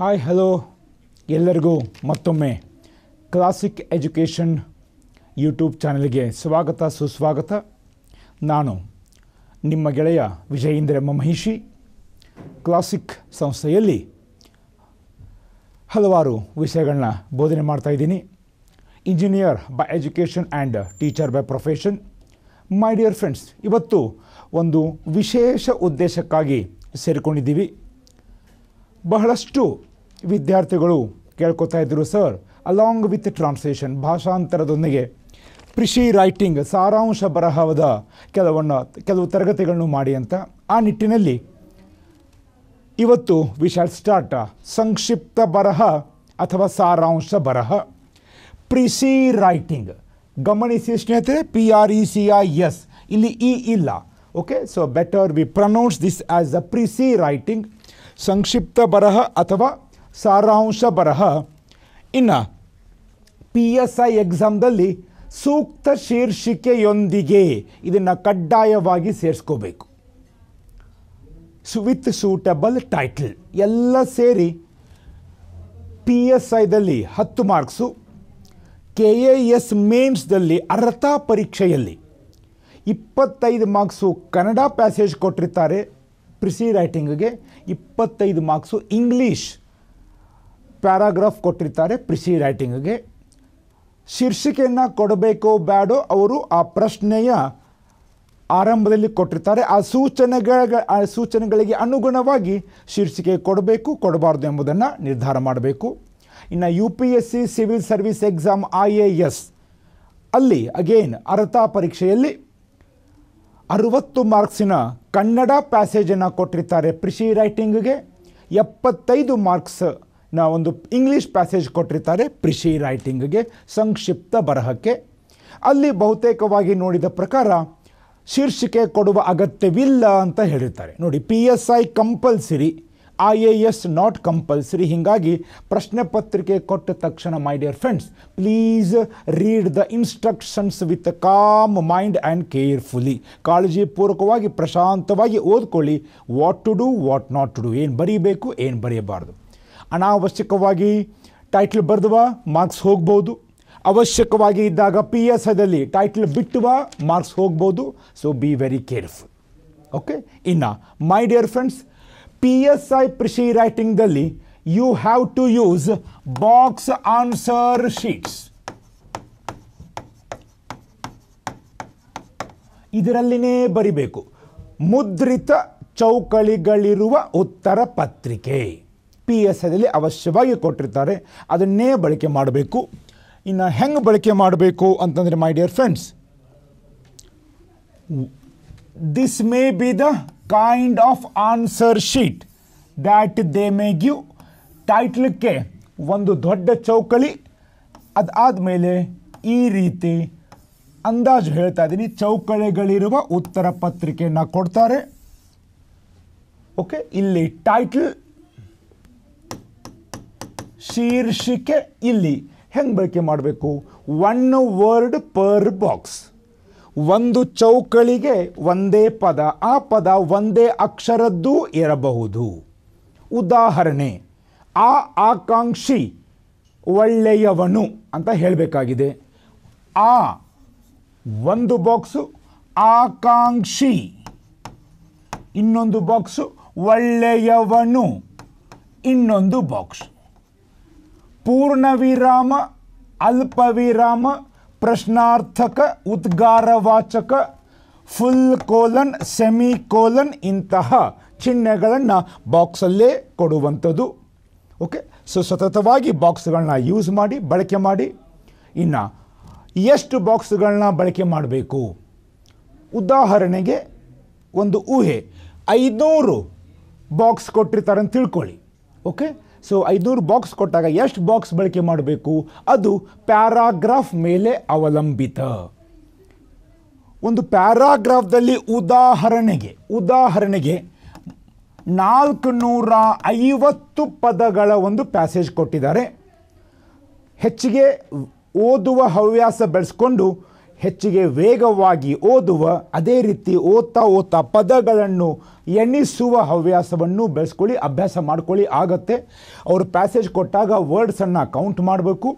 Hi hello ಎಲ್ಲರಿಗೂ ಮತ್ತೊಮ್ಮೆ classic education YouTube ಚಾನಲ್ಗೆ ಸ್ವಾಗತ ಸುಸ್ವಾಗತ ನಾನು ನಿಮ್ಮ ಗೆಳೆಯ ವಿಜಯೇಂದ್ರ ಮಹಿಷಿ ಕ್ಲಾಸಿಕ್ ಸಂಸ್ಥೆಯಲ್ಲಿ ಹಲವಾರು ವಿಷಯಗಳನ್ನ ಬೋಧನೆ ಮಾಡ್ತಾಯಿದ್ದೀನಿ engineer by education and teacher by profession my dear friends ಇವತ್ತು ಒಂದು ವಿಶೇಷ ಉದ್ದೇಶಕ್ಕಾಗಿ ಸೇರಿಕೊಂಡಿದ್ದೀವಿ ಬಹಳಷ್ಟು ವಿದ್ಯಾರ್ಥಿಗಳು ಕೇಳ್ಕೊತಾ ಇದ್ದರು ಸರ್ ಅಲಾಂಗ್ ವಿತ್ ಟ್ರಾನ್ಸ್ಲೇಷನ್ ಭಾಷಾಂತರದೊಂದಿಗೆ ಕೃಷಿ ರೈಟಿಂಗ್ ಸಾರಾಂಶ ಬರಹದ ಕೆಲವನ್ನು ಕೆಲವು ತರಗತಿಗಳನ್ನು ಮಾಡಿ ಅಂತ ಆ ನಿಟ್ಟಿನಲ್ಲಿ ಇವತ್ತು ವಿ ಶಾಲ್ ಸ್ಟಾರ್ಟ್ ಸಂಕ್ಷಿಪ್ತ ಬರಹ ಅಥವಾ ಸಾರಾಂಶ ಬರಹ ಪ್ರಿಸಿ ರೈಟಿಂಗ್ ಗಮನಿಸಿ ಸ್ನೇಹಿತರೆ P R E C I S ಇಲ್ಲಿ ಇ ಇಲ್ಲ okay so better we pronounce this as a precis writing ಸಂಕ್ಷಿಪ್ತ ಬರಹ ಅಥವಾ ಸಾರಾಂಶ ಬರಹ ಇನ್ನು ಪಿ ಎಸ್ ಐ ಎಕ್ಸಾಮ್ದಲ್ಲಿ ಸೂಕ್ತ ಶೀರ್ಷಿಕೆಯೊಂದಿಗೆ ಇದನ್ನು ಕಡ್ಡಾಯವಾಗಿ ಸೇರಿಸ್ಕೋಬೇಕು ಸು ವಿತ್ ಸೂಟಬಲ್ ಟೈಟಲ್ ಎಲ್ಲ ಸೇರಿ ಪಿ ಎಸ್ ಐದಲ್ಲಿ ಹತ್ತು ಮಾರ್ಕ್ಸು ಕೆ ಎ ಎಸ್ ಮೇನ್ಸ್ದಲ್ಲಿ ಅರ್ಹತಾ ಪರೀಕ್ಷೆಯಲ್ಲಿ ಇಪ್ಪತ್ತೈದು ಮಾರ್ಕ್ಸು ಕನ್ನಡ ಪ್ಯಾಸೇಜ್ ಕೊಟ್ಟಿರ್ತಾರೆ ಪ್ರಿಸಿ ರೈಟಿಂಗ್ಗೆ ಇಪ್ಪತ್ತೈದು ಮಾರ್ಕ್ಸು ಇಂಗ್ಲೀಷ್ ಪ್ಯಾರಾಗ್ರಾಫ್ ಕೊಟ್ಟಿರ್ತಾರೆ ಪ್ರಿಸಿ ರೈಟಿಂಗ್ಗೆ ಶೀರ್ಷಿಕೆಯನ್ನು ಕೊಡಬೇಕೋ ಬ್ಯಾಡೋ ಅವರು ಆ ಪ್ರಶ್ನೆಯ ಆರಂಭದಲ್ಲಿ ಕೊಟ್ಟಿರ್ತಾರೆ ಆ ಸೂಚನೆಗಳ ಆ ಸೂಚನೆಗಳಿಗೆ ಅನುಗುಣವಾಗಿ ಶೀರ್ಷಿಕೆ ಕೊಡಬೇಕು ಕೊಡಬಾರ್ದು ಎಂಬುದನ್ನು ನಿರ್ಧಾರ ಮಾಡಬೇಕು ಇನ್ನು U P S C civil service exam I A S ಅಲ್ಲಿ ಅಗೇನ್ ಅರ್ಹತಾ ಪರೀಕ್ಷೆಯಲ್ಲಿ ಅರುವತ್ತು ಮಾರ್ಕ್ಸಿನ ಕನ್ನಡ ಪ್ಯಾಸೇಜನ್ನು ಕೊಟ್ಟಿರ್ತಾರೆ ಪ್ರಿಷಿ ರೈಟಿಂಗ್ಗೆ ಎಪ್ಪತ್ತೈದು ಮಾರ್ಕ್ಸ್ ನಾ ಒಂದು ಇಂಗ್ಲೀಷ್ ಪ್ಯಾಸೇಜ್ ಕೊಟ್ಟಿರ್ತಾರೆ ಪ್ರಿಷಿ ರೈಟಿಂಗ್ಗೆ ಸಂಕ್ಷಿಪ್ತ ಬರಹಕ್ಕೆ ಅಲ್ಲಿ ಬಹುತೇಕವಾಗಿ ನೋಡಿದ ಪ್ರಕಾರ ಶೀರ್ಷಿಕೆ ಕೊಡುವ ಅಗತ್ಯವಿಲ್ಲ ಅಂತ ಹೇಳಿರ್ತಾರೆ ನೋಡಿ P S I compulsory I A S not compulsory ಹೀಗಾಗಿ ಪ್ರಶ್ನೆ ಪತ್ರಿಕೆ ಕೊಟ್ಟ ತಕ್ಷಣ my dear friends please read the instructions with calm mind and carefully ಕಾಳಜಿಪೂರ್ವಕವಾಗಿ ಪ್ರಶಾಂತವಾಗಿ ಓದ್ಕೊಳ್ಳಿ what to do what not to do ಏನು ಬರೀಬೇಕು ಏನು ಬರೆಯಬಾರ್ದು ಅನಾವಶ್ಯಕವಾಗಿ ಟೈಟ್ಲ್ ಬರೆದುವ ಮಾರ್ಕ್ಸ್ ಹೋಗ್ಬೋದು ಅವಶ್ಯಕವಾಗಿ ಇದ್ದಾಗ ಪಿ ಎಸ್ ಐದಲ್ಲಿ ಟೈಟ್ಲ್ ಬಿಟ್ಟುವ ಮಾರ್ಕ್ಸ್ ಹೋಗ್ಬೋದು so be very careful okay ಇನ್ನು my dear friends P S I precis ರೈಟಿಂಗ್ದಲ್ಲಿ you have to use box answer sheets ಇದರಲ್ಲಿನೇ ಬರಿಬೇಕು ಮುದ್ರಿತ ಚೌಕಳಿಗಳಿರುವ ಉತ್ತರ ಪತ್ರಿಕೆ ಪಿ ಎಸ್ ಐದಲ್ಲಿ ಅವಶ್ಯವಾಗಿ ಕೊಟ್ಟಿರ್ತಾರೆ ಅದನ್ನೇ ಬಳಕೆ ಮಾಡಬೇಕು ಇನ್ನು ಹೆಂಗೆ ಬಳಕೆ ಮಾಡಬೇಕು ಅಂತಂದರೆ my dear friends this may be the kind of answer sheet that they may give ಟೈಟ್ಲಕ್ಕೆ ಒಂದು ದೊಡ್ಡ ಚೌಕಳಿ ಅದಾದ ಮೇಲೆ ಈ ರೀತಿ ಅಂದಾಜು ಹೇಳ್ತಾ ಇದ್ದೀನಿ ಚೌಕಳಿಗಳಿರುವ ಉತ್ತರ ಪತ್ರಿಕೆಯನ್ನು ಕೊಡ್ತಾರೆ ಓಕೆ ಇಲ್ಲಿ ಟೈಟ್ಲ್ ಶೀರ್ಷಿಕೆ ಇಲ್ಲಿ ಹೆಂಗೆ ಬಳಕೆ ಮಾಡಬೇಕು ಒನ್ ವರ್ಡ್ ಪರ್ ಬಾಕ್ಸ್ ಒಂದು ಚೌಕಳಿಗೆ ಒಂದೇ ಪದ ಆ ಪದ ಒಂದೇ ಅಕ್ಷರದ್ದೂ ಇರಬಹುದು ಉದಾಹರಣೆ ಆ ಆಕಾಂಕ್ಷಿ ಒಳ್ಳೆಯವನು ಅಂತ ಹೇಳಬೇಕಾಗಿದೆ ಆ ಒಂದು ಬಾಕ್ಸು ಆಕಾಂಕ್ಷಿ ಇನ್ನೊಂದು ಬಾಕ್ಸು ಒಳ್ಳೆಯವನು ಇನ್ನೊಂದು ಬಾಕ್ಸ್ ಪೂರ್ಣ ವಿರಾಮ ಅಲ್ಪ ವಿರಾಮ ಪ್ರಶ್ನಾರ್ಥಕ ಉದ್ಗಾರವಾಚಕ ಫುಲ್ ಕೋಲನ್ ಸೆಮಿ ಕೋಲನ್ ಇಂತಹ ಚಿಹ್ನೆಗಳನ್ನು ಬಾಕ್ಸಲ್ಲೇ ಕೊಡುವಂಥದ್ದು ಓಕೆ ಸೊ ಸತತವಾಗಿ ಬಾಕ್ಸ್ಗಳನ್ನ ಯೂಸ್ ಮಾಡಿ ಬಳಕೆ ಮಾಡಿ ಇನ್ನು ಎಷ್ಟು ಬಾಕ್ಸ್ಗಳನ್ನ ಬಳಕೆ ಮಾಡಬೇಕು ಉದಾಹರಣೆಗೆ ಒಂದು ಊಹೆ ಐನೂರು ಬಾಕ್ಸ್ ಕೊಟ್ಟಿರ್ತಾರೆ ಅಂತ ತಿಳ್ಕೊಳ್ಳಿ ಓಕೆ ಸೊ ಐನೂರು ಬಾಕ್ಸ್ ಕೊಟ್ಟಾಗ ಎಷ್ಟು ಬಾಕ್ಸ್ ಬಳಕೆ ಮಾಡಬೇಕು ಅದು ಪ್ಯಾರಾಗ್ರಾಫ್ ಮೇಲೆ ಅವಲಂಬಿತ ಒಂದು ಪ್ಯಾರಾಗ್ರಾಫ್ದಲ್ಲಿ ಉದಾಹರಣೆಗೆ ಉದಾಹರಣೆಗೆ ನಾಲ್ಕು ನೂರ ಐವತ್ತು ಪದಗಳ ಒಂದು ಪ್ಯಾಸೇಜ್ ಕೊಟ್ಟಿದ್ದಾರೆ ಹೆಚ್ಚಿಗೆ ಓದುವ ಹವ್ಯಾಸ ಬೆಳೆಸ್ಕೊಂಡು ಹೆಚ್ಚಿಗೆ ವೇಗವಾಗಿ ಓದುವ ಅದೇ ರೀತಿ ಓದ್ತಾ ಓದ್ತಾ ಪದಗಳನ್ನು ಎಣಿಸುವ ಹವ್ಯಾಸವನ್ನು ಬೆಳೆಸ್ಕೊಳ್ಳಿ ಅಭ್ಯಾಸ ಮಾಡ್ಕೊಳ್ಳಿ ಆಗತ್ತೆ ಅವರು ಪ್ಯಾಸೇಜ್ ಕೊಟ್ಟಾಗ ವರ್ಡ್ಸನ್ನು ಕೌಂಟ್ ಮಾಡಬೇಕು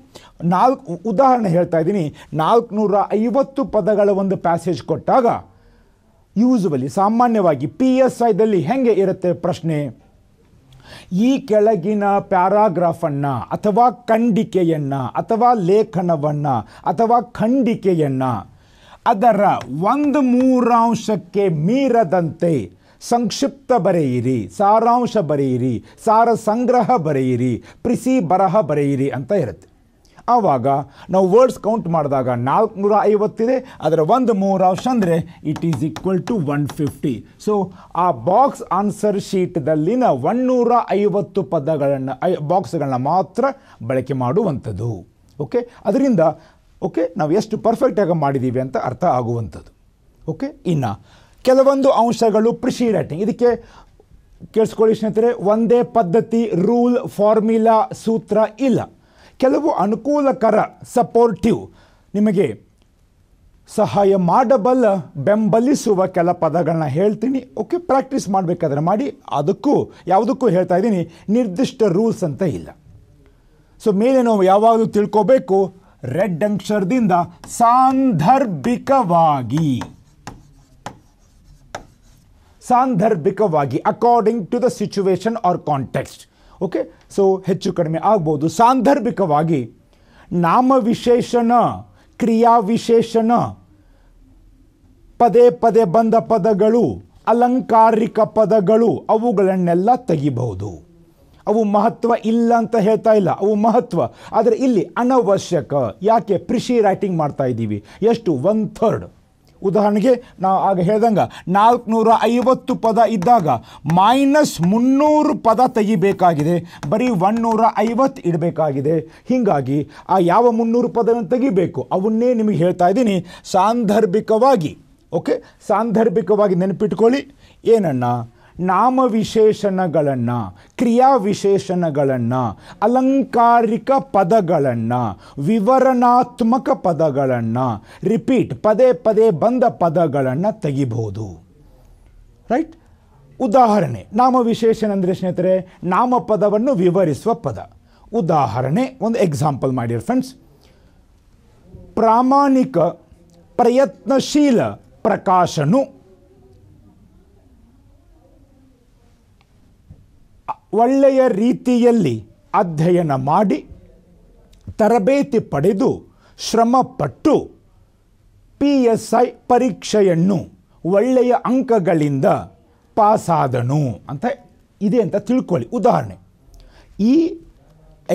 ನಾಲ್ಕು ಉದಾಹರಣೆ ಹೇಳ್ತಾ ಇದ್ದೀನಿ ನಾಲ್ಕುನೂರ ಐವತ್ತು ಪದಗಳ ಒಂದು ಪ್ಯಾಸೇಜ್ ಕೊಟ್ಟಾಗ ಯೂಸುವಲಿ ಸಾಮಾನ್ಯವಾಗಿ ಪಿ ಎಸ್ ಐದಲ್ಲಿ ಹೆಂಗೆ ಇರುತ್ತೆ ಪ್ರಶ್ನೆ ಈ ಕೆಳಗಿನ ಪ್ಯಾರಾಗ್ರಾಫನ್ನು ಅಥವಾ ಖಂಡಿಕೆಯನ್ನು ಅಥವಾ ಲೇಖನವನ್ನು ಅಥವಾ ಖಂಡಿಕೆಯನ್ನು ಅದರ ಒಂದು ಮೂರಾಂಶಕ್ಕೆ ಮೀರದಂತೆ ಸಂಕ್ಷಿಪ್ತ ಬರೆಯಿರಿ ಸಾರಾಂಶ ಬರೆಯಿರಿ ಸಾರ ಸಂಗ್ರಹ ಬರೆಯಿರಿ ಪ್ರಿಸಿ ಬರಹ ಬರೆಯಿರಿ ಅಂತ ಇರುತ್ತೆ ಆವಾಗ ನಾವು ವರ್ಡ್ಸ್ ಕೌಂಟ್ ಮಾಡಿದಾಗ ನಾಲ್ಕುನೂರ ಐವತ್ತಿದೆ ಅದರ ಒಂದು ಅಂಶ ಅಂದರೆ it is equal to one fifty so ಆ ಬಾಕ್ಸ್ ಆನ್ಸರ್ ಶೀಟ್ದಲ್ಲಿನ ಒನ್ನೂರ ಐವತ್ತು ಪದಗಳನ್ನು ಐ ಬಾಕ್ಸ್ಗಳನ್ನ ಮಾತ್ರ ಬಳಕೆ ಮಾಡುವಂಥದ್ದು ಓಕೆ ಅದರಿಂದ ಓಕೆ ನಾವು ಎಷ್ಟು ಪರ್ಫೆಕ್ಟಾಗಿ ಮಾಡಿದ್ದೀವಿ ಅಂತ ಅರ್ಥ ಆಗುವಂಥದ್ದು ಓಕೆ ಇನ್ನು ಕೆಲವೊಂದು ಅಂಶಗಳು ಕೃಷಿ ರೇಟಿಂಗ್ ಇದಕ್ಕೆ ಕೇಳಿಸ್ಕೊಳ್ಳಿ ಸ್ನೇಹಿತರೆ ಒಂದೇ ಪದ್ಧತಿ ರೂಲ್ ಫಾರ್ಮ್ಯುಲಾ ಸೂತ್ರ ಇಲ್ಲ ಕೆಲವು ಅನುಕೂಲಕರ ಸಪೋರ್ಟಿವ್ ನಿಮಗೆ ಸಹಾಯ ಮಾಡಬಲ್ಲ ಬೆಂಬಲಿಸುವ ಕೆಲ ಪದಗಳನ್ನ ಹೇಳ್ತೀನಿ ಓಕೆ ಪ್ರಾಕ್ಟೀಸ್ ಮಾಡಬೇಕಾದ್ರೆ ಮಾಡಿ ಅದಕ್ಕೂ ಯಾವುದಕ್ಕೂ ಹೇಳ್ತಾ ಇದ್ದೀನಿ ನಿರ್ದಿಷ್ಟ ರೂಲ್ಸ್ ಅಂತ ಇಲ್ಲ ಸೊ ಮೇಲೆ ನಾವು ಯಾವಾಗಲೂ ತಿಳ್ಕೋಬೇಕು ರೆಡ್ ಅಕ್ಷರದಿಂದ ಸಾಂದರ್ಭಿಕವಾಗಿ ಸಾಂದರ್ಭಿಕವಾಗಿ according to the situation or context okay so ಹೆಚ್ಚು ಕಡಿಮೆ ಆಗ್ಬೋದು ಸಾಂದರ್ಭಿಕವಾಗಿ ನಾಮವಿಶೇಷಣ ಕ್ರಿಯಾವಿಶೇಷಣ ಪದೇ ಪದೇ ಬಂದ ಪದಗಳು ಅಲಂಕಾರಿಕ ಪದಗಳು ಅವುಗಳನ್ನೆಲ್ಲ ತೆಗಿಬಹುದು ಅವು ಮಹತ್ವ ಇಲ್ಲ ಅಂತ ಹೇಳ್ತಾ ಇಲ್ಲ ಅವು ಮಹತ್ವ ಆದರೆ ಇಲ್ಲಿ ಅನವಶ್ಯಕ ಯಾಕೆ ಪ್ರಿಷಿ ರೈಟಿಂಗ್ ಮಾಡ್ತಾ ಇದ್ದೀವಿ ಎಷ್ಟು ಒನ್ ಥರ್ಡ್ ಉದಾಹರಣೆಗೆ ನಾವು ಆಗ ಹೇಳ್ದಂಗೆ ನಾಲ್ಕುನೂರ ಐವತ್ತು ಪದ ಇದ್ದಾಗ ಮೈನಸ್ ಮುನ್ನೂರು ಪದ ತೆಗಿಬೇಕಾಗಿದೆ ಬರೀ ಒನ್ನೂರ ಐವತ್ತು ಇಡಬೇಕಾಗಿದೆ ಹೀಗಾಗಿ ಆ ಯಾವ ಮುನ್ನೂರು ಪದವನ್ನು ತೆಗಿಬೇಕು ಅವನ್ನೇ ನಿಮಗೆ ಹೇಳ್ತಾ ಇದ್ದೀನಿ ಸಾಂದರ್ಭಿಕವಾಗಿ ಓಕೆ ಸಾಂದರ್ಭಿಕವಾಗಿ ನೆನಪಿಟ್ಕೊಳ್ಳಿ ಏನಣ್ಣ ನಾಮವಿಶೇಷಣಗಳನ್ನು ಕ್ರಿಯಾವಿಶೇಷಣಗಳನ್ನು ಅಲಂಕಾರಿಕ ಪದಗಳನ್ನು ವಿವರಣಾತ್ಮಕ ಪದಗಳನ್ನು ರಿಪೀಟ್ ಪದೇ ಪದೇ ಬಂದ ಪದಗಳನ್ನು ತೆಗಿಬೋದು ರೈಟ್ ಉದಾಹರಣೆ ನಾಮವಿಶೇಷಣ ಅಂದರೆ ಸ್ನೇಹಿತರೆ ನಾಮಪದವನ್ನು ವಿವರಿಸುವ ಪದ ಉದಾಹರಣೆ ಒಂದು ಎಕ್ಸಾಂಪಲ್ ಮಾಡಿರಿ ಫ್ರೆಂಡ್ಸ್ ಪ್ರಾಮಾಣಿಕ ಪ್ರಯತ್ನಶೀಲ ಪ್ರಕಾಶನು ಒಳ್ಳೆಯ ರೀತಿಯಲ್ಲಿ ಅಧ್ಯಯನ ಮಾಡಿ ತರಬೇತಿ ಪಡೆದು ಶ್ರಮಪಟ್ಟು ಪಿ ಎಸ್ ಐ ಪರೀಕ್ಷೆಯನ್ನು ಒಳ್ಳೆಯ ಅಂಕಗಳಿಂದ ಪಾಸಾದನು ಅಂತ ಇದೆ ಅಂತ ತಿಳ್ಕೊಳ್ಳಿ ಉದಾಹರಣೆ ಈ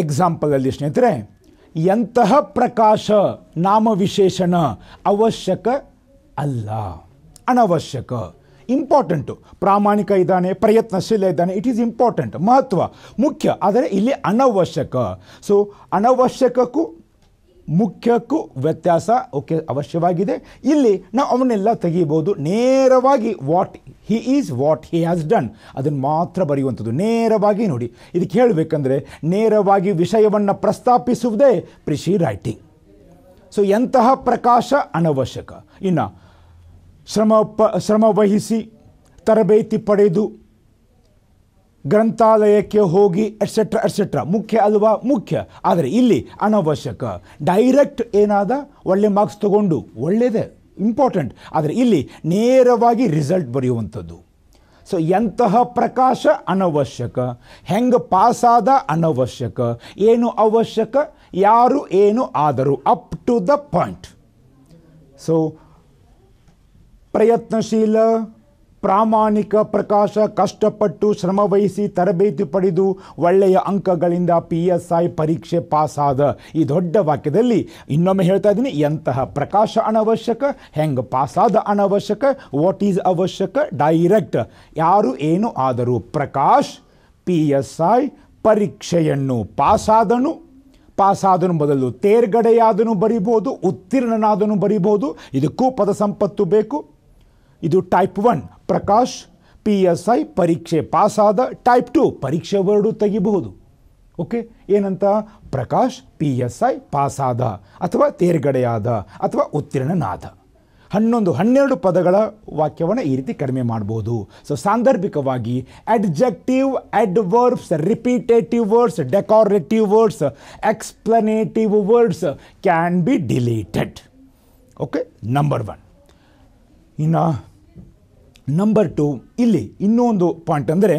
ಎಕ್ಸಾಂಪಲಲ್ಲಿ ಸ್ನೇಹಿತರೆ ಎಂತಹ ಪ್ರಕಾಶ ನಾಮವಿಶೇಷಣ ಅವಶ್ಯಕ ಅಲ್ಲ ಅನವಶ್ಯಕ ಇಂಪಾರ್ಟೆಂಟು ಪ್ರಾಮಾಣಿಕ ಇದ್ದಾನೆ ಪ್ರಯತ್ನಶೀಲ ಇದ್ದಾನೆ ಇಟ್ ಈಸ್ ಇಂಪಾರ್ಟೆಂಟ್ ಮಹತ್ವ ಮುಖ್ಯ ಆದರೆ ಇಲ್ಲಿ ಅನವಶ್ಯಕ ಸೊ ಅನವಶ್ಯಕಕ್ಕೂ ಮುಖ್ಯಕ್ಕೂ ವ್ಯತ್ಯಾಸ ಓಕೆ ಅವಶ್ಯವಾಗಿದೆ ಇಲ್ಲಿ ನಾವು ಅವನ್ನೆಲ್ಲ ತೆಗಿಬೋದು ನೇರವಾಗಿ what he is what he has done ಅದನ್ನು ಮಾತ್ರ ಬರೆಯುವಂಥದ್ದು ನೇರವಾಗಿ ನೋಡಿ ಇದಕ್ಕೆ ಹೇಳಬೇಕಂದ್ರೆ ನೇರವಾಗಿ ವಿಷಯವನ್ನು ಪ್ರಸ್ತಾಪಿಸುವುದೇ ಪ್ರಿಷಿ ರೈಟಿಂಗ್ ಸೊ ಎಂತಹ ಪ್ರಕಾಶ ಅನವಶ್ಯಕ ಇನ್ನು ಶ್ರಮ ಪ ಶ್ರಮ ವಹಿಸಿ ತರಬೇತಿ ಪಡೆದು ಗ್ರಂಥಾಲಯಕ್ಕೆ ಹೋಗಿ ಎಟ್ಸೆಟ್ರಾ ಎಟ್ಸೆಟ್ರಾ ಮುಖ್ಯ ಅಲ್ವಾ ಮುಖ್ಯ ಆದರೆ ಇಲ್ಲಿ ಅನವಶ್ಯಕ ಡೈರೆಕ್ಟ್ ಏನಾದ ಒಳ್ಳೆ ಮಾರ್ಕ್ಸ್ ತಗೊಂಡು ಒಳ್ಳೆಯದೇ ಇಂಪಾರ್ಟೆಂಟ್ ಆದರೆ ಇಲ್ಲಿ ನೇರವಾಗಿ ರಿಸಲ್ಟ್ ಬರೆಯುವಂಥದ್ದು ಸೊ ಎಂತಹ ಪ್ರಕಾಶ ಅನವಶ್ಯಕ ಹೆಂಗೆ ಪಾಸಾದ ಅನವಶ್ಯಕ ಏನು ಅವಶ್ಯಕ ಯಾರು ಏನು ಆದರೂ up to the point so ಪ್ರಯತ್ನಶೀಲ ಪ್ರಾಮಾಣಿಕ ಪ್ರಕಾಶ ಕಷ್ಟಪಟ್ಟು ಶ್ರಮವಹಿಸಿ ತರಬೇತಿ ಪಡೆದು ಒಳ್ಳೆಯ ಅಂಕಗಳಿಂದ ಪಿ ಎಸ್ ಐ ಪರೀಕ್ಷೆ ಪಾಸಾದ ಈ ದೊಡ್ಡ ವಾಕ್ಯದಲ್ಲಿ ಇನ್ನೊಮ್ಮೆ ಹೇಳ್ತಾ ಇದ್ದೀನಿ ಎಂತಹ ಪ್ರಕಾಶ ಅನವಶ್ಯಕ ಹೆಂಗೆ ಪಾಸಾದ ಅನವಶ್ಯಕ ವಾಟ್ ಈಸ್ ಅವಶ್ಯಕ ಡೈರೆಕ್ಟ್ ಯಾರು ಏನು ಆದರೂ ಪ್ರಕಾಶ್ ಪಿ ಎಸ್ ಐ ಪರೀಕ್ಷೆಯನ್ನು ಪಾಸಾದನು ಪಾಸಾದನು ಬದಲು ತೇರ್ಗಡೆಯಾದನು ಬರಿಬೋದು ಉತ್ತೀರ್ಣನಾದನು ಬರಿಬೋದು ಇದಕ್ಕೂ ಪದ ಸಂಪತ್ತು ಬೇಕು ಇದು type one Prakash P S I ಪರೀಕ್ಷೆ ಪಾಸಾದ ಟೈಪ್ ಟು ಪರೀಕ್ಷೆ ವರ್ಡು ತೆಗಿಬಹುದು ಓಕೆ ಏನಂತ ಪ್ರಕಾಶ್ ಪಿ ಎಸ್ ಐ ಪಾಸಾದ ಅಥವಾ ತೇರ್ಗಡೆಯಾದ ಅಥವಾ ಉತ್ತೀರ್ಣನಾದ ಹನ್ನೊಂದು ಹನ್ನೆರಡು ಪದಗಳ ವಾಕ್ಯವನ್ನು ಈ ರೀತಿ ಕಡಿಮೆ ಮಾಡ್ಬೋದು ಸೊ ಸಾಂದರ್ಭಿಕವಾಗಿ adjective adverbs repetitive words decorative words explanative words can be deleted okay number one ಇನ್ನು ನಂಬರ್ ಟು ಇಲ್ಲಿ ಇನ್ನೊಂದು ಪಾಯಿಂಟ್ ಅಂದರೆ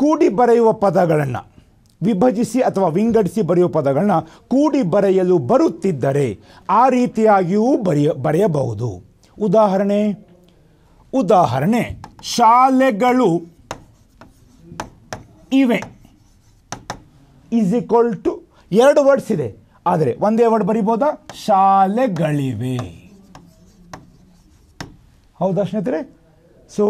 ಕೂಡಿ ಬರೆಯುವ ಪದಗಳನ್ನು ವಿಭಜಿಸಿ ಅಥವಾ ವಿಂಗಡಿಸಿ ಬರೆಯುವ ಪದಗಳನ್ನ ಕೂಡಿ ಬರೆಯಲು ಬರುತ್ತಿದ್ದರೆ ಆ ರೀತಿಯಾಗಿಯೂ ಬರೆಯ ಬರೆಯಬಹುದು ಉದಾಹರಣೆ ಉದಾಹರಣೆ ಶಾಲೆಗಳು ಇವೆ ಈಸ್ ಈಕ್ವಲ್ ಟು ಎರಡು ವರ್ಡ್ಸ್ ಇದೆ ಆದರೆ ಒಂದೇ ವರ್ಡ್ ಬರಿಬೋದಾ ಶಾಲೆಗಳಿವೆ ಹೌದಾ ಸ್ನೇಹಿತರೆ ಸೊ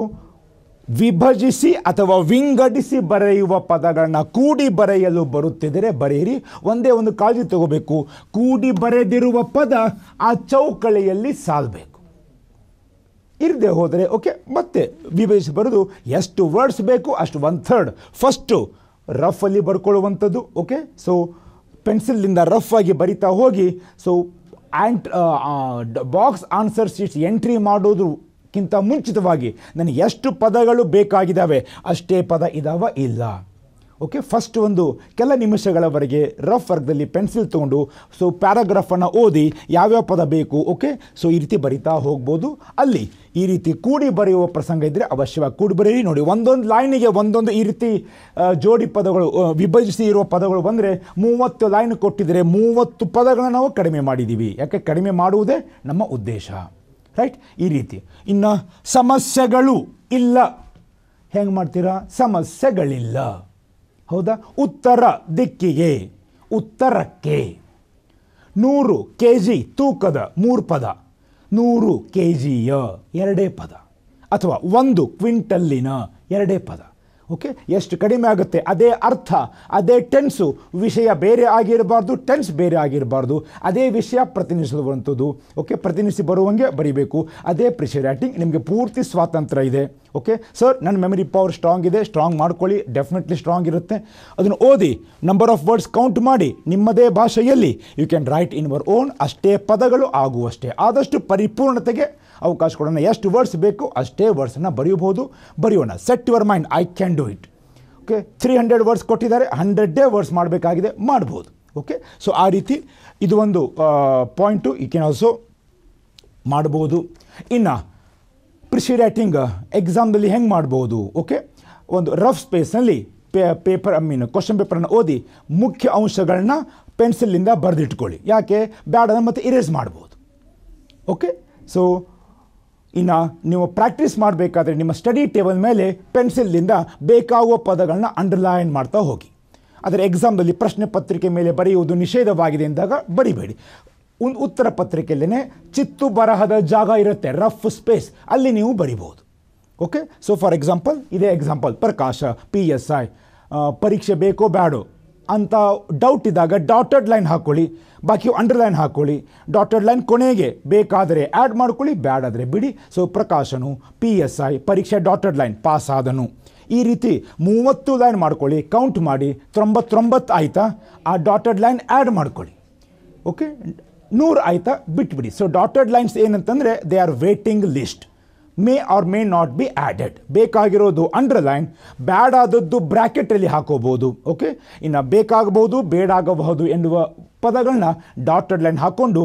ವಿಭಜಿಸಿ ಅಥವಾ ವಿಂಗಡಿಸಿ ಬರೆಯುವ ಪದಗಳನ್ನು ಕೂಡಿ ಬರೆಯಲು ಬರುತ್ತಿದ್ದರೆ ಬರೆಯಿರಿ ಒಂದೇ ಒಂದು ಕಾಳಜಿ ತಗೋಬೇಕು ಕೂಡಿ ಬರೆದಿರುವ ಪದ ಆ ಚೌಕಳಿಯಲ್ಲಿ ಸಾಲಬೇಕು ಇರದೆ ಹೋದರೆ ಓಕೆ ಮತ್ತೆ ವಿಭಜಿಸಿ ಬರೆದು ಎಷ್ಟು ವರ್ಡ್ಸ್ ಬೇಕು ಅಷ್ಟು ಒನ್ ಥರ್ಡ್ ಫಸ್ಟು ರಫಲ್ಲಿ ಬರ್ಕೊಳ್ಳುವಂಥದ್ದು ಓಕೆ ಸೊ ಪೆನ್ಸಿಲಿಂದ ರಫ್ ಆಗಿ ಬರಿತಾ ಹೋಗಿ so and box answer sheets entry ಮಾಡೋದು ಕ್ಕಿಂತ ಮುಂಚಿತವಾಗಿ ನನಗೆ ಎಷ್ಟು ಪದಗಳು ಬೇಕಾಗಿದ್ದಾವೆ ಅಷ್ಟೇ ಪದ ಇದಾವ ಇಲ್ಲ ಓಕೆ ಫಸ್ಟ್ ಒಂದು ಕೆಲ ನಿಮಿಷಗಳವರೆಗೆ ರಫ್ ವರ್ಗದಲ್ಲಿ ಪೆನ್ಸಿಲ್ ತೊಗೊಂಡು ಸೊ ಪ್ಯಾರಾಗ್ರಾಫನ್ನು ಓದಿ ಯಾವ್ಯಾವ ಪದ ಬೇಕು ಓಕೆ ಸೊ ಈ ರೀತಿ ಬರಿತಾ ಹೋಗ್ಬೋದು ಅಲ್ಲಿ ಈ ರೀತಿ ಕೂಡಿ ಬರೆಯುವ ಪ್ರಸಂಗ ಇದ್ದರೆ ಅವಶ್ಯವಾಗಿ ಕೂಡಿ ಬರೀರಿ ನೋಡಿ ಒಂದೊಂದು ಲೈನಿಗೆ ಒಂದೊಂದು ಈ ರೀತಿ ಜೋಡಿ ಪದಗಳು ವಿಭಜಿಸಿ ಇರುವ ಪದಗಳು ಬಂದರೆ ಮೂವತ್ತು ಲೈನ್ ಕೊಟ್ಟಿದ್ದರೆ ಮೂವತ್ತು ಪದಗಳನ್ನು ನಾವು ಕಡಿಮೆ ಮಾಡಿದ್ದೀವಿ ಯಾಕೆ ಕಡಿಮೆ ಮಾಡುವುದೇ ನಮ್ಮ ಉದ್ದೇಶ ರೈಟ್ ಈ ರೀತಿ ಇನ್ನು ಸಮಸ್ಯೆಗಳು ಇಲ್ಲ ಹೆಂಗೆ ಮಾಡ್ತೀರಾ ಸಮಸ್ಯೆಗಳಿಲ್ಲ ಹೌದಾ ಉತ್ತರ ದಿಕ್ಕಿಗೆ ಉತ್ತರಕ್ಕೆ ನೂರು ಕೆ ಜಿ ತೂಕದ ಮೂರು ಪದ ನೂರು ಕೆ ಜಿಯ ಎರಡೇ ಪದ ಅಥವಾ ಒಂದು ಕ್ವಿಂಟಲ್ಲಿನ ಎರಡೇ ಪದ ಓಕೆ ಎಷ್ಟು ಕಡಿಮೆ ಆಗುತ್ತೆ ಅದೇ ಅರ್ಥ ಅದೇ ಟೆನ್ಸು ವಿಷಯ ಬೇರೆ ಆಗಿರಬಾರ್ದು ಟೆನ್ಸ್ ಬೇರೆ ಆಗಿರಬಾರ್ದು ಅದೇ ವಿಷಯ ಪ್ರತಿನಿಧಿಸುವಂಥದ್ದು ಓಕೆ ಪ್ರತಿನಿಧಿಸಿ ಬರುವಂಗೆ ಬರೀಬೇಕು ಅದೇ ಪ್ರೆಷರ್ ರೈಟಿಂಗ್ ನಿಮಗೆ ಪೂರ್ತಿ ಸ್ವಾತಂತ್ರ್ಯ ಇದೆ ಓಕೆ ಸರ್ ನನ್ನ ಮೆಮರಿ ಪವರ್ ಸ್ಟ್ರಾಂಗ್ ಇದೆ ಸ್ಟ್ರಾಂಗ್ ಮಾಡ್ಕೊಳ್ಳಿ ಡೆಫಿನೆಟ್ಲಿ ಸ್ಟ್ರಾಂಗ್ ಇರುತ್ತೆ ಅದನ್ನು ಓದಿ ನಂಬರ್ ಆಫ್ ವರ್ಡ್ಸ್ ಕೌಂಟ್ ಮಾಡಿ ನಿಮ್ಮದೇ ಭಾಷೆಯಲ್ಲಿ you can write in your own ಅಷ್ಟೇ ಪದಗಳು ಆಗುವಷ್ಟೇ ಆದಷ್ಟು ಪರಿಪೂರ್ಣತೆಗೆ ಅವಕಾಶ ಕೊಡೋಣ ಎಷ್ಟು ವರ್ಡ್ಸ್ ಬೇಕು ಅಷ್ಟೇ ವರ್ಡ್ಸನ್ನು ಬರೆಯಬಹುದು ಬರೆಯೋಣ set your mind I can do it okay three hundred words ಕೊಟ್ಟಿದ್ದಾರೆ ಹಂಡ್ರೆಡ್ ಡೇ ವರ್ಡ್ಸ್ ಮಾಡಬೇಕಾಗಿದೆ ಮಾಡ್ಬೋದು ಓಕೆ ಸೊ ಆ ರೀತಿ ಇದು ಒಂದು ಪಾಯಿಂಟು ಈ ಕ್ಯಾನ್ ಆಲ್ಸೋ ಮಾಡ್ಬೋದು ಇನ್ನು ಪ್ರಿಸಿ ರೈಟಿಂಗ್ ಎಕ್ಸಾಮ್ದಲ್ಲಿ ಹೆಂಗೆ ಮಾಡ್ಬೋದು ಓಕೆ ಒಂದು ರಫ್ ಸ್ಪೇಸ್ನಲ್ಲಿ ಪೇ ಪೇಪರ್ ಐ ಮೀನ್ ಕ್ವಶನ್ ಪೇಪರನ್ನು ಓದಿ ಮುಖ್ಯ ಅಂಶಗಳನ್ನ ಪೆನ್ಸಿಲಿಂದ ಬರೆದಿಟ್ಕೊಳ್ಳಿ ಯಾಕೆ ಬ್ಯಾಡನ್ನು ಮತ್ತು ಇರೇಸ್ ಮಾಡ್ಬೋದು ಓಕೆ ಸೊ ಇನ್ನು ನೀವು ಪ್ರಾಕ್ಟೀಸ್ ಮಾಡಬೇಕಾದ್ರೆ ನಿಮ್ಮ ಸ್ಟಡಿ ಟೇಬಲ್ ಮೇಲೆ ಪೆನ್ಸಿಲ್ನಿಂದ ಬೇಕಾಗುವ ಪದಗಳನ್ನ ಅಂಡರ್ಲೈನ್ ಮಾಡ್ತಾ ಹೋಗಿ ಅದರ ಎಕ್ಸಾಮ್ದಲ್ಲಿ ಪ್ರಶ್ನೆ ಪತ್ರಿಕೆ ಮೇಲೆ ಬರೆಯುವುದು ನಿಷೇಧವಾಗಿದೆ ಎಂದಾಗ ಬರಿಬೇಡಿ ಒಂದು ಉತ್ತರ ಪತ್ರಿಕೆಯಲ್ಲೇ ಚಿತ್ತು ಬರಹದ ಜಾಗ ಇರುತ್ತೆ ರಫ್ ಸ್ಪೇಸ್ ಅಲ್ಲಿ ನೀವು ಬರಿಬೋದು ಓಕೆ ಸೊ ಫಾರ್ ಎಕ್ಸಾಂಪಲ್ ಇದೇ example Prakash P S I ಪರೀಕ್ಷೆ ಬೇಕೋ ಬ್ಯಾಡೋ ಅಂತ ಡೌಟ್ ಇದ್ದಾಗ ಡಾಟೆಡ್ ಲೈನ್ ಹಾಕ್ಕೊಳ್ಳಿ ಬಾಕಿ ಅಂಡರ್ಲೈನ್ ಹಾಕ್ಕೊಳ್ಳಿ ಡಾಟೆಡ್ ಲೈನ್ ಕೊನೆಗೆ ಬೇಕಾದರೆ ಆ್ಯಡ್ ಮಾಡ್ಕೊಳ್ಳಿ ಬ್ಯಾಡಾದರೆ ಬಿಡಿ ಸೊ ಪ್ರಕಾಶನು ಪಿ ಎಸ್ ಐ ಪರೀಕ್ಷೆ ಡಾಟೆಡ್ ಲೈನ್ ಪಾಸ್ ಆದನು ಈ ರೀತಿ ಮೂವತ್ತು ಲೈನ್ ಮಾಡ್ಕೊಳ್ಳಿ ಕೌಂಟ್ ಮಾಡಿ ತೊಂಬತ್ತೊಂಬತ್ತು ಆಯಿತಾ ಆ ಡಾಟೆಡ್ ಲೈನ್ ಆ್ಯಡ್ ಮಾಡ್ಕೊಳ್ಳಿ ಓಕೆ ನೂರು ಆಯಿತಾ ಬಿಟ್ಬಿಡಿ ಸೊ ಡಾಟೆಡ್ ಲೈನ್ಸ್ ಏನಂತಂದರೆ they are waiting list may or may not be added ಬೇಕಾಗಿರೋದು ಅಂಡರ್ಲೈನ್ ಬ್ಯಾಡ್ ಆದದ್ದು ಬ್ರ್ಯಾಕೆಟಲ್ಲಿ ಹಾಕೋಬೋದು ಓಕೆ ಇನ್ನು ಬೇಕಾಗಬಹುದು ಬೇಡಾಗಬಹುದು ಎನ್ನುವ ಪದಗಳನ್ನ ಡಾಟೆಡ್ ಲೈನ್ ಹಾಕ್ಕೊಂಡು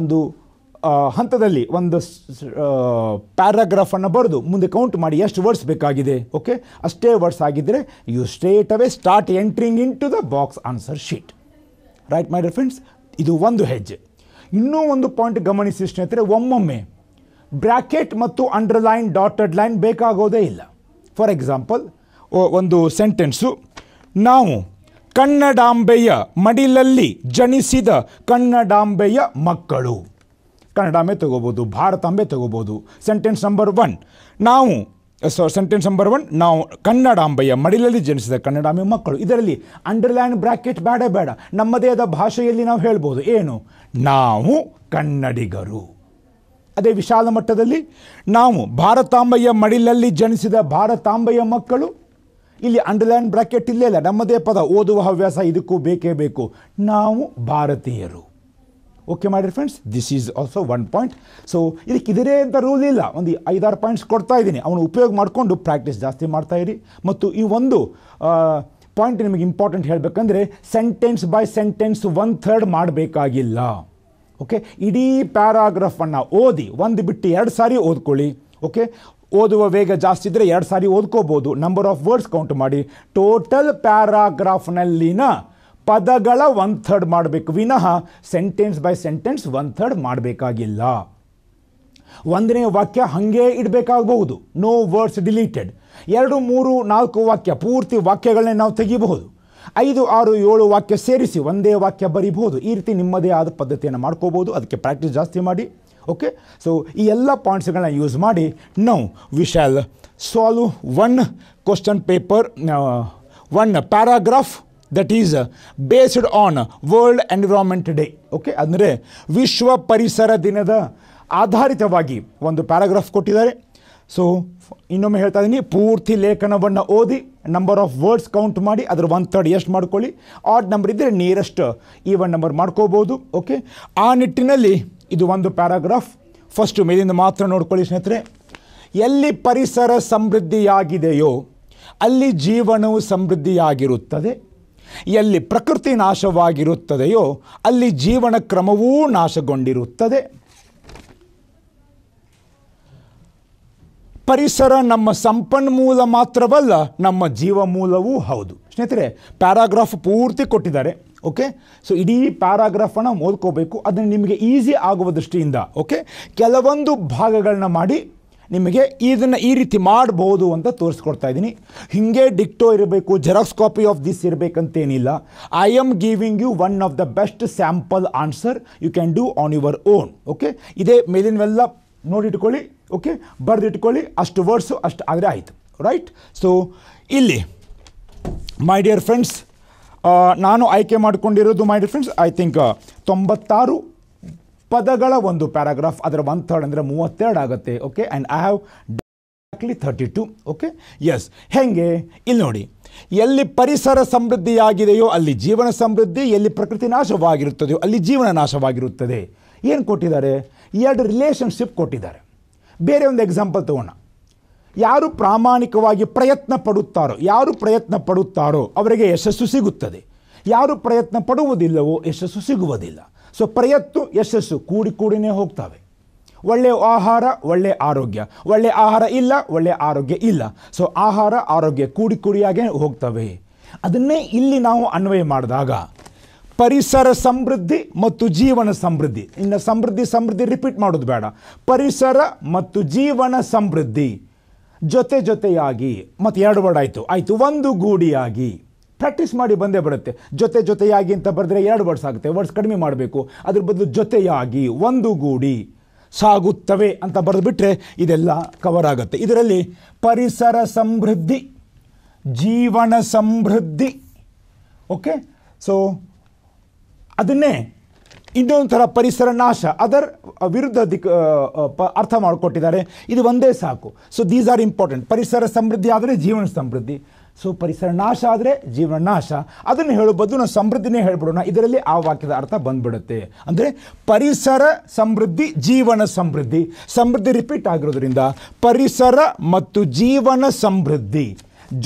ಒಂದು ಹಂತದಲ್ಲಿ ಒಂದು ಪ್ಯಾರಾಗ್ರಾಫನ್ನು ಬರೆದು ಮುಂದೆ ಕೌಂಟ್ ಮಾಡಿ ಎಷ್ಟು ವರ್ಡ್ಸ್ ಬೇಕಾಗಿದೆ ಓಕೆ ಅಷ್ಟೇ ವರ್ಡ್ಸ್ ಆಗಿದ್ದರೆ you straight away start entering into the box answer sheet right my dear friends ಇದು ಒಂದು ಹೆಜ್ಜೆ ಇನ್ನೂ ಒಂದು ಪಾಯಿಂಟ್ ಗಮನಿಸಿ ಸ್ನೇಹಿತರೆ ಒಮ್ಮೊಮ್ಮೆ ಬ್ರ್ಯಾಕೆಟ್ ಮತ್ತು ಅಂಡರ್ಲೈನ್ ಡಾಟೆಡ್ ಲೈನ್ ಬೇಕಾಗೋದೇ ಇಲ್ಲ ಫಾರ್ ಎಕ್ಸಾಂಪಲ್ ಒಂದು ಸೆಂಟೆನ್ಸು ನಾವು ಕನ್ನಡಾಂಬೆಯ ಮಡಿಲಲ್ಲಿ ಜನಿಸಿದ ಕನ್ನಡಾಂಬೆಯ ಮಕ್ಕಳು ಕನ್ನಡಾಂಬೆ ತಗೋಬೋದು ಭಾರತಾಂಬೆ ತಗೋಬೋದು ಸೆಂಟೆನ್ಸ್ ನಂಬರ್ ಒನ್ ನಾವು ಸೊ ಸೆಂಟೆನ್ಸ್ ನಂಬರ್ ಒನ್ ನಾವು ಕನ್ನಡಾಂಬೆಯ ಮಡಿಲಲ್ಲಿ ಜನಿಸಿದ ಕನ್ನಡಾಂಬೆ ಮಕ್ಕಳು ಇದರಲ್ಲಿ ಅಂಡರ್ಲೈನ್ ಬ್ರ್ಯಾಕೆಟ್ ಬೇಡ ಬೇಡ ನಮ್ಮದೇ ಆದ ಭಾಷೆಯಲ್ಲಿ ನಾವು ಹೇಳ್ಬೋದು ಏನು ನಾವು ಕನ್ನಡಿಗರು ಅದೇ ವಿಶಾಲ ಮಟ್ಟದಲ್ಲಿ ನಾವು ಭಾರತಾಂಬೆಯ ಮಡಿಲಲ್ಲಿ ಜನಿಸಿದ ಭಾರತಾಂಬೆಯ ಮಕ್ಕಳು ಇಲ್ಲಿ ಅಂಡರ್ಲ್ಯಾಂಡ್ ಬ್ರಾಕೆಟ್ ಇಲ್ಲೇ ಇಲ್ಲ ನಮ್ಮದೇ ಪದ ಓದುವ ಹವ್ಯಾಸ ಇದಕ್ಕೂ ಬೇಕೇ ಬೇಕು ನಾವು ಭಾರತೀಯರು ಓಕೆ ಮಾಡಿರಿ friends this is also one point so ಇದಕ್ಕೆ ಇದರೇ ಅಂತ ರೂಲ್ ಇಲ್ಲ ಒಂದು ಐದಾರು ಪಾಯಿಂಟ್ಸ್ ಕೊಡ್ತಾ ಇದ್ದೀನಿ ಅವನು ಉಪಯೋಗ ಮಾಡಿಕೊಂಡು ಪ್ರಾಕ್ಟೀಸ್ ಜಾಸ್ತಿ ಮಾಡ್ತಾ ಇರಿ ಮತ್ತು ಈ ಒಂದು ಪಾಯಿಂಟ್ ನಿಮಗೆ ಇಂಪಾರ್ಟೆಂಟ್ ಹೇಳಬೇಕಂದ್ರೆ sentence by sentence one third ಮಾಡಬೇಕಾಗಿಲ್ಲ ಓಕೆ ಇಡೀ ಪ್ಯಾರಾಗ್ರಾಫನ್ನು ಓದಿ ಒಂದು ಬಿಟ್ಟು ಎರಡು ಸಾರಿ ಓದ್ಕೊಳ್ಳಿ ಓಕೆ ಓದುವ ವೇಗ ಜಾಸ್ತಿ ಇದ್ದರೆ ಎರಡು ಸಾರಿ ಓದ್ಕೋಬೋದು ನಂಬರ್ ಆಫ್ ವರ್ಡ್ಸ್ ಕೌಂಟ್ ಮಾಡಿ ಟೋಟಲ್ ಪ್ಯಾರಾಗ್ರಾಫ್ನಲ್ಲಿನ ಪದಗಳ ಒನ್ ಥರ್ಡ್ ಮಾಡಬೇಕು ವಿನಃ sentence by sentence one third ಮಾಡಬೇಕಾಗಿಲ್ಲ ಒಂದನೇ ವಾಕ್ಯ ಹಾಗೆ ಇಡಬೇಕಾಗಬಹುದು ನೋ ವರ್ಡ್ಸ್ ಡಿಲೀಟೆಡ್ ಎರಡು ಮೂರು ನಾಲ್ಕು ವಾಕ್ಯ ಪೂರ್ತಿ ವಾಕ್ಯಗಳನ್ನೇ ನಾವು ತೆಗಿಬಹುದು ಐದು ಆರು ಏಳು ವಾಕ್ಯ ಸೇರಿಸಿ ಒಂದೇ ವಾಕ್ಯ ಬರಿಬಹುದು ಈ ರೀತಿ ನಿಮ್ಮದೇ ಆದ ಪದ್ಧತಿಯನ್ನು ಮಾಡ್ಕೋಬೋದು ಅದಕ್ಕೆ ಪ್ರಾಕ್ಟೀಸ್ ಜಾಸ್ತಿ ಮಾಡಿ ಓಕೆ ಸೊ ಈ ಎಲ್ಲ ಪಾಯಿಂಟ್ಸ್ಗಳನ್ನ ಯೂಸ್ ಮಾಡಿ now we shall solve one question paper one paragraph that is based on world environment day okay ಅಂದರೆ ವಿಶ್ವ ಪರಿಸರ ದಿನದ ಆಧಾರಿತವಾಗಿ ಒಂದು ಪ್ಯಾರಾಗ್ರಾಫ್ ಕೊಟ್ಟಿದ್ದಾರೆ ಸೊ ಇನ್ನೊಮ್ಮೆ ಹೇಳ್ತಾ ಇದ್ದೀನಿ ಪೂರ್ತಿ ಲೇಖನವನ್ನು ಓದಿ ನಂಬರ್ ಆಫ್ ವರ್ಡ್ಸ್ ಕೌಂಟ್ ಮಾಡಿ ಅದರ ಒನ್ ಥರ್ಡ್ ಎಷ್ಟು ಮಾಡ್ಕೊಳ್ಳಿ ಆಡ್ ನಂಬರ್ ಇದ್ದರೆ ನಿಯರೆಸ್ಟ್ ಈ ಒನ್ ನಂಬರ್ ಮಾಡ್ಕೋಬೋದು ಓಕೆ ಆ ನಿಟ್ಟಿನಲ್ಲಿ ಇದು ಒಂದು ಪ್ಯಾರಾಗ್ರಾಫ್ ಫಸ್ಟು ಮೇಲಿಂದ ಮಾತ್ರ ನೋಡ್ಕೊಳ್ಳಿ ಸ್ನೇಹಿತರೆ ಎಲ್ಲಿ ಪರಿಸರ ಸಮೃದ್ಧಿಯಾಗಿದೆಯೋ ಅಲ್ಲಿ ಜೀವನವು ಸಮೃದ್ಧಿಯಾಗಿರುತ್ತದೆ ಎಲ್ಲಿ ಪ್ರಕೃತಿ ನಾಶವಾಗಿರುತ್ತದೆಯೋ ಅಲ್ಲಿ ಜೀವನ ಕ್ರಮವೂ ನಾಶಗೊಂಡಿರುತ್ತದೆ ಪರಿಸರ ನಮ್ಮ ಸಂಪನ್ಮೂಲ ಮಾತ್ರವಲ್ಲ ನಮ್ಮ ಜೀವಮೂಲವೂ ಹೌದು ಸ್ನೇಹಿತರೆ ಪ್ಯಾರಾಗ್ರಾಫ್ ಪೂರ್ತಿ ಕೊಟ್ಟಿದ್ದಾರೆ ಓಕೆ ಸೊ ಇಡೀ ಪ್ಯಾರಾಗ್ರಾಫನ್ನು ಓದ್ಕೋಬೇಕು ಅದನ್ನು ನಿಮಗೆ ಈಸಿ ಆಗುವ ದೃಷ್ಟಿಯಿಂದ ಓಕೆ ಕೆಲವೊಂದು ಭಾಗಗಳನ್ನ ಮಾಡಿ ನಿಮಗೆ ಇದನ್ನು ಈ ರೀತಿ ಮಾಡ್ಬೋದು ಅಂತ ತೋರಿಸ್ಕೊಡ್ತಾ ಇದ್ದೀನಿ ಹಿಂಗೆ ಡಿಕ್ಟೋ ಇರಬೇಕು ಜೆರಾಕ್ಸ್ ಕಾಪಿ ಆಫ್ ದಿಸ್ ಇರಬೇಕಂತೇನಿಲ್ಲ I am giving you one of the best sample answer you can do on your own okay ಇದೇ ಮೇಲಿನವೆಲ್ಲ ನೋಡಿಟ್ಕೊಳ್ಳಿ ಓಕೆ ಬರೆದಿಟ್ಕೊಳ್ಳಿ ಅಷ್ಟು ವರ್ಡ್ಸು ಅಷ್ಟು ಆದರೆ ಆಯಿತು ರೈಟ್ ಸೊ ಇಲ್ಲಿ ಮೈ ಡಿಯರ್ ಫ್ರೆಂಡ್ಸ್ ನಾನು ಆಯ್ಕೆ ಮಾಡಿಕೊಂಡಿರೋದು my dear friends I think ತೊಂಬತ್ತಾರು ಪದಗಳ ಒಂದು ಪ್ಯಾರಾಗ್ರಾಫ್ ಅದರ ಒನ್ ಥರ್ಡ್ ಅಂದರೆ ಮೂವತ್ತೆರಡು ಆಗುತ್ತೆ ಓಕೆ ಆ್ಯಂಡ್ ಐ ಹ್ಯಾವ್ ಡಾಕ್ಲಿ ಥರ್ಟಿ ಟು ಓಕೆ ಎಸ್ ಹೆಂಗೆ ಇಲ್ಲಿ ನೋಡಿ ಎಲ್ಲಿ ಪರಿಸರ ಸಮೃದ್ಧಿಯಾಗಿದೆಯೋ ಅಲ್ಲಿ ಜೀವನ ಸಮೃದ್ಧಿ ಎಲ್ಲಿ ಪ್ರಕೃತಿ ನಾಶವಾಗಿರುತ್ತದೆಯೋ ಅಲ್ಲಿ ಜೀವನ ನಾಶವಾಗಿರುತ್ತದೆ ಏನು ಕೊಟ್ಟಿದ್ದಾರೆ ಎರಡು ರಿಲೇಷನ್ಶಿಪ್ ಕೊಟ್ಟಿದ್ದಾರೆ ಬೇರೆ ಒಂದು ಎಕ್ಸಾಂಪಲ್ ತಗೋಣ ಯಾರು ಪ್ರಾಮಾಣಿಕವಾಗಿ ಪ್ರಯತ್ನ ಪಡುತ್ತಾರೋ ಯಾರು ಪ್ರಯತ್ನ ಪಡುತ್ತಾರೋ ಅವರಿಗೆ ಯಶಸ್ಸು ಸಿಗುತ್ತದೆ ಯಾರು ಪ್ರಯತ್ನ ಪಡುವುದಿಲ್ಲವೋ ಯಶಸ್ಸು ಸಿಗುವುದಿಲ್ಲ ಸೊ ಪ್ರಯತ್ನ ಯಶಸ್ಸು ಕೂಡಿ ಕೂಡಿನೇ ಹೋಗ್ತವೆ ಒಳ್ಳೆಯ ಆಹಾರ ಒಳ್ಳೆಯ ಆರೋಗ್ಯ ಒಳ್ಳೆಯ ಆಹಾರ ಇಲ್ಲ ಒಳ್ಳೆಯ ಆರೋಗ್ಯ ಇಲ್ಲ ಸೊ ಆಹಾರ ಆರೋಗ್ಯ ಕೂಡಿ ಕೂಡಿಯಾಗೇ ಹೋಗ್ತವೆ ಅದನ್ನೇ ಇಲ್ಲಿ ನಾವು ಅನ್ವಯ ಮಾಡಿದಾಗ ಪರಿಸರ ಸಮೃದ್ಧಿ ಮತ್ತು ಜೀವನ ಸಮೃದ್ಧಿ ಇನ್ನು ಸಮೃದ್ಧಿ ಸಮೃದ್ಧಿ ರಿಪೀಟ್ ಮಾಡೋದು ಬೇಡ ಪರಿಸರ ಮತ್ತು ಜೀವನ ಸಮೃದ್ಧಿ ಜೊತೆ ಜೊತೆಯಾಗಿ ಮತ್ತು ಎರಡು ವರ್ಡ್ ಆಯಿತು ಆಯಿತು ಒಂದು ಗೂಡಿಯಾಗಿ ಪ್ರಾಕ್ಟೀಸ್ ಮಾಡಿ ಬಂದೇ ಬರುತ್ತೆ ಜೊತೆ ಜೊತೆಯಾಗಿ ಅಂತ ಬರೆದ್ರೆ ಎರಡು ವರ್ಡ್ಸ್ ಆಗುತ್ತೆ ವರ್ಡ್ಸ್ ಕಡಿಮೆ ಮಾಡಬೇಕು ಅದ್ರ ಬದಲು ಜೊತೆಯಾಗಿ ಒಂದು ಗೂಡಿ ಸಾಗುತ್ತವೆ ಅಂತ ಬರೆದುಬಿಟ್ರೆ ಇದೆಲ್ಲ ಕವರ್ ಆಗುತ್ತೆ ಇದರಲ್ಲಿ ಪರಿಸರ ಸಮೃದ್ಧಿ ಜೀವನ ಸಮೃದ್ಧಿ ಓಕೆ ಸೊ ಅದನ್ನೇ ಇನ್ನೊಂದು ಥರ ಪರಿಸರ ನಾಶ ಅದರ್ ವಿರುದ್ಧ ದಿಕ್ ಅರ್ಥ ಮಾಡಿಕೊಟ್ಟಿದ್ದಾರೆ ಇದು ಒಂದೇ ಸಾಕು ಸೊ ದೀಸ್ ಆರ್ ಇಂಪಾರ್ಟೆಂಟ್ ಪರಿಸರ ಸಮೃದ್ಧಿ ಆದರೆ ಜೀವನ ಸಮೃದ್ಧಿ ಸೊ ಪರಿಸರ ನಾಶ ಆದರೆ ಜೀವನ ನಾಶ ಅದನ್ನು ಹೇಳೋ ನಾವು ಸಮೃದ್ಧಿನೇ ಹೇಳ್ಬಿಡೋಣ ಇದರಲ್ಲಿ ಆ ವಾಕ್ಯದ ಅರ್ಥ ಬಂದ್ಬಿಡುತ್ತೆ ಅಂದರೆ ಪರಿಸರ ಸಮೃದ್ಧಿ ಜೀವನ ಸಮೃದ್ಧಿ ಸಮೃದ್ಧಿ ರಿಪೀಟ್ ಆಗಿರೋದ್ರಿಂದ ಪರಿಸರ ಮತ್ತು ಜೀವನ ಸಮೃದ್ಧಿ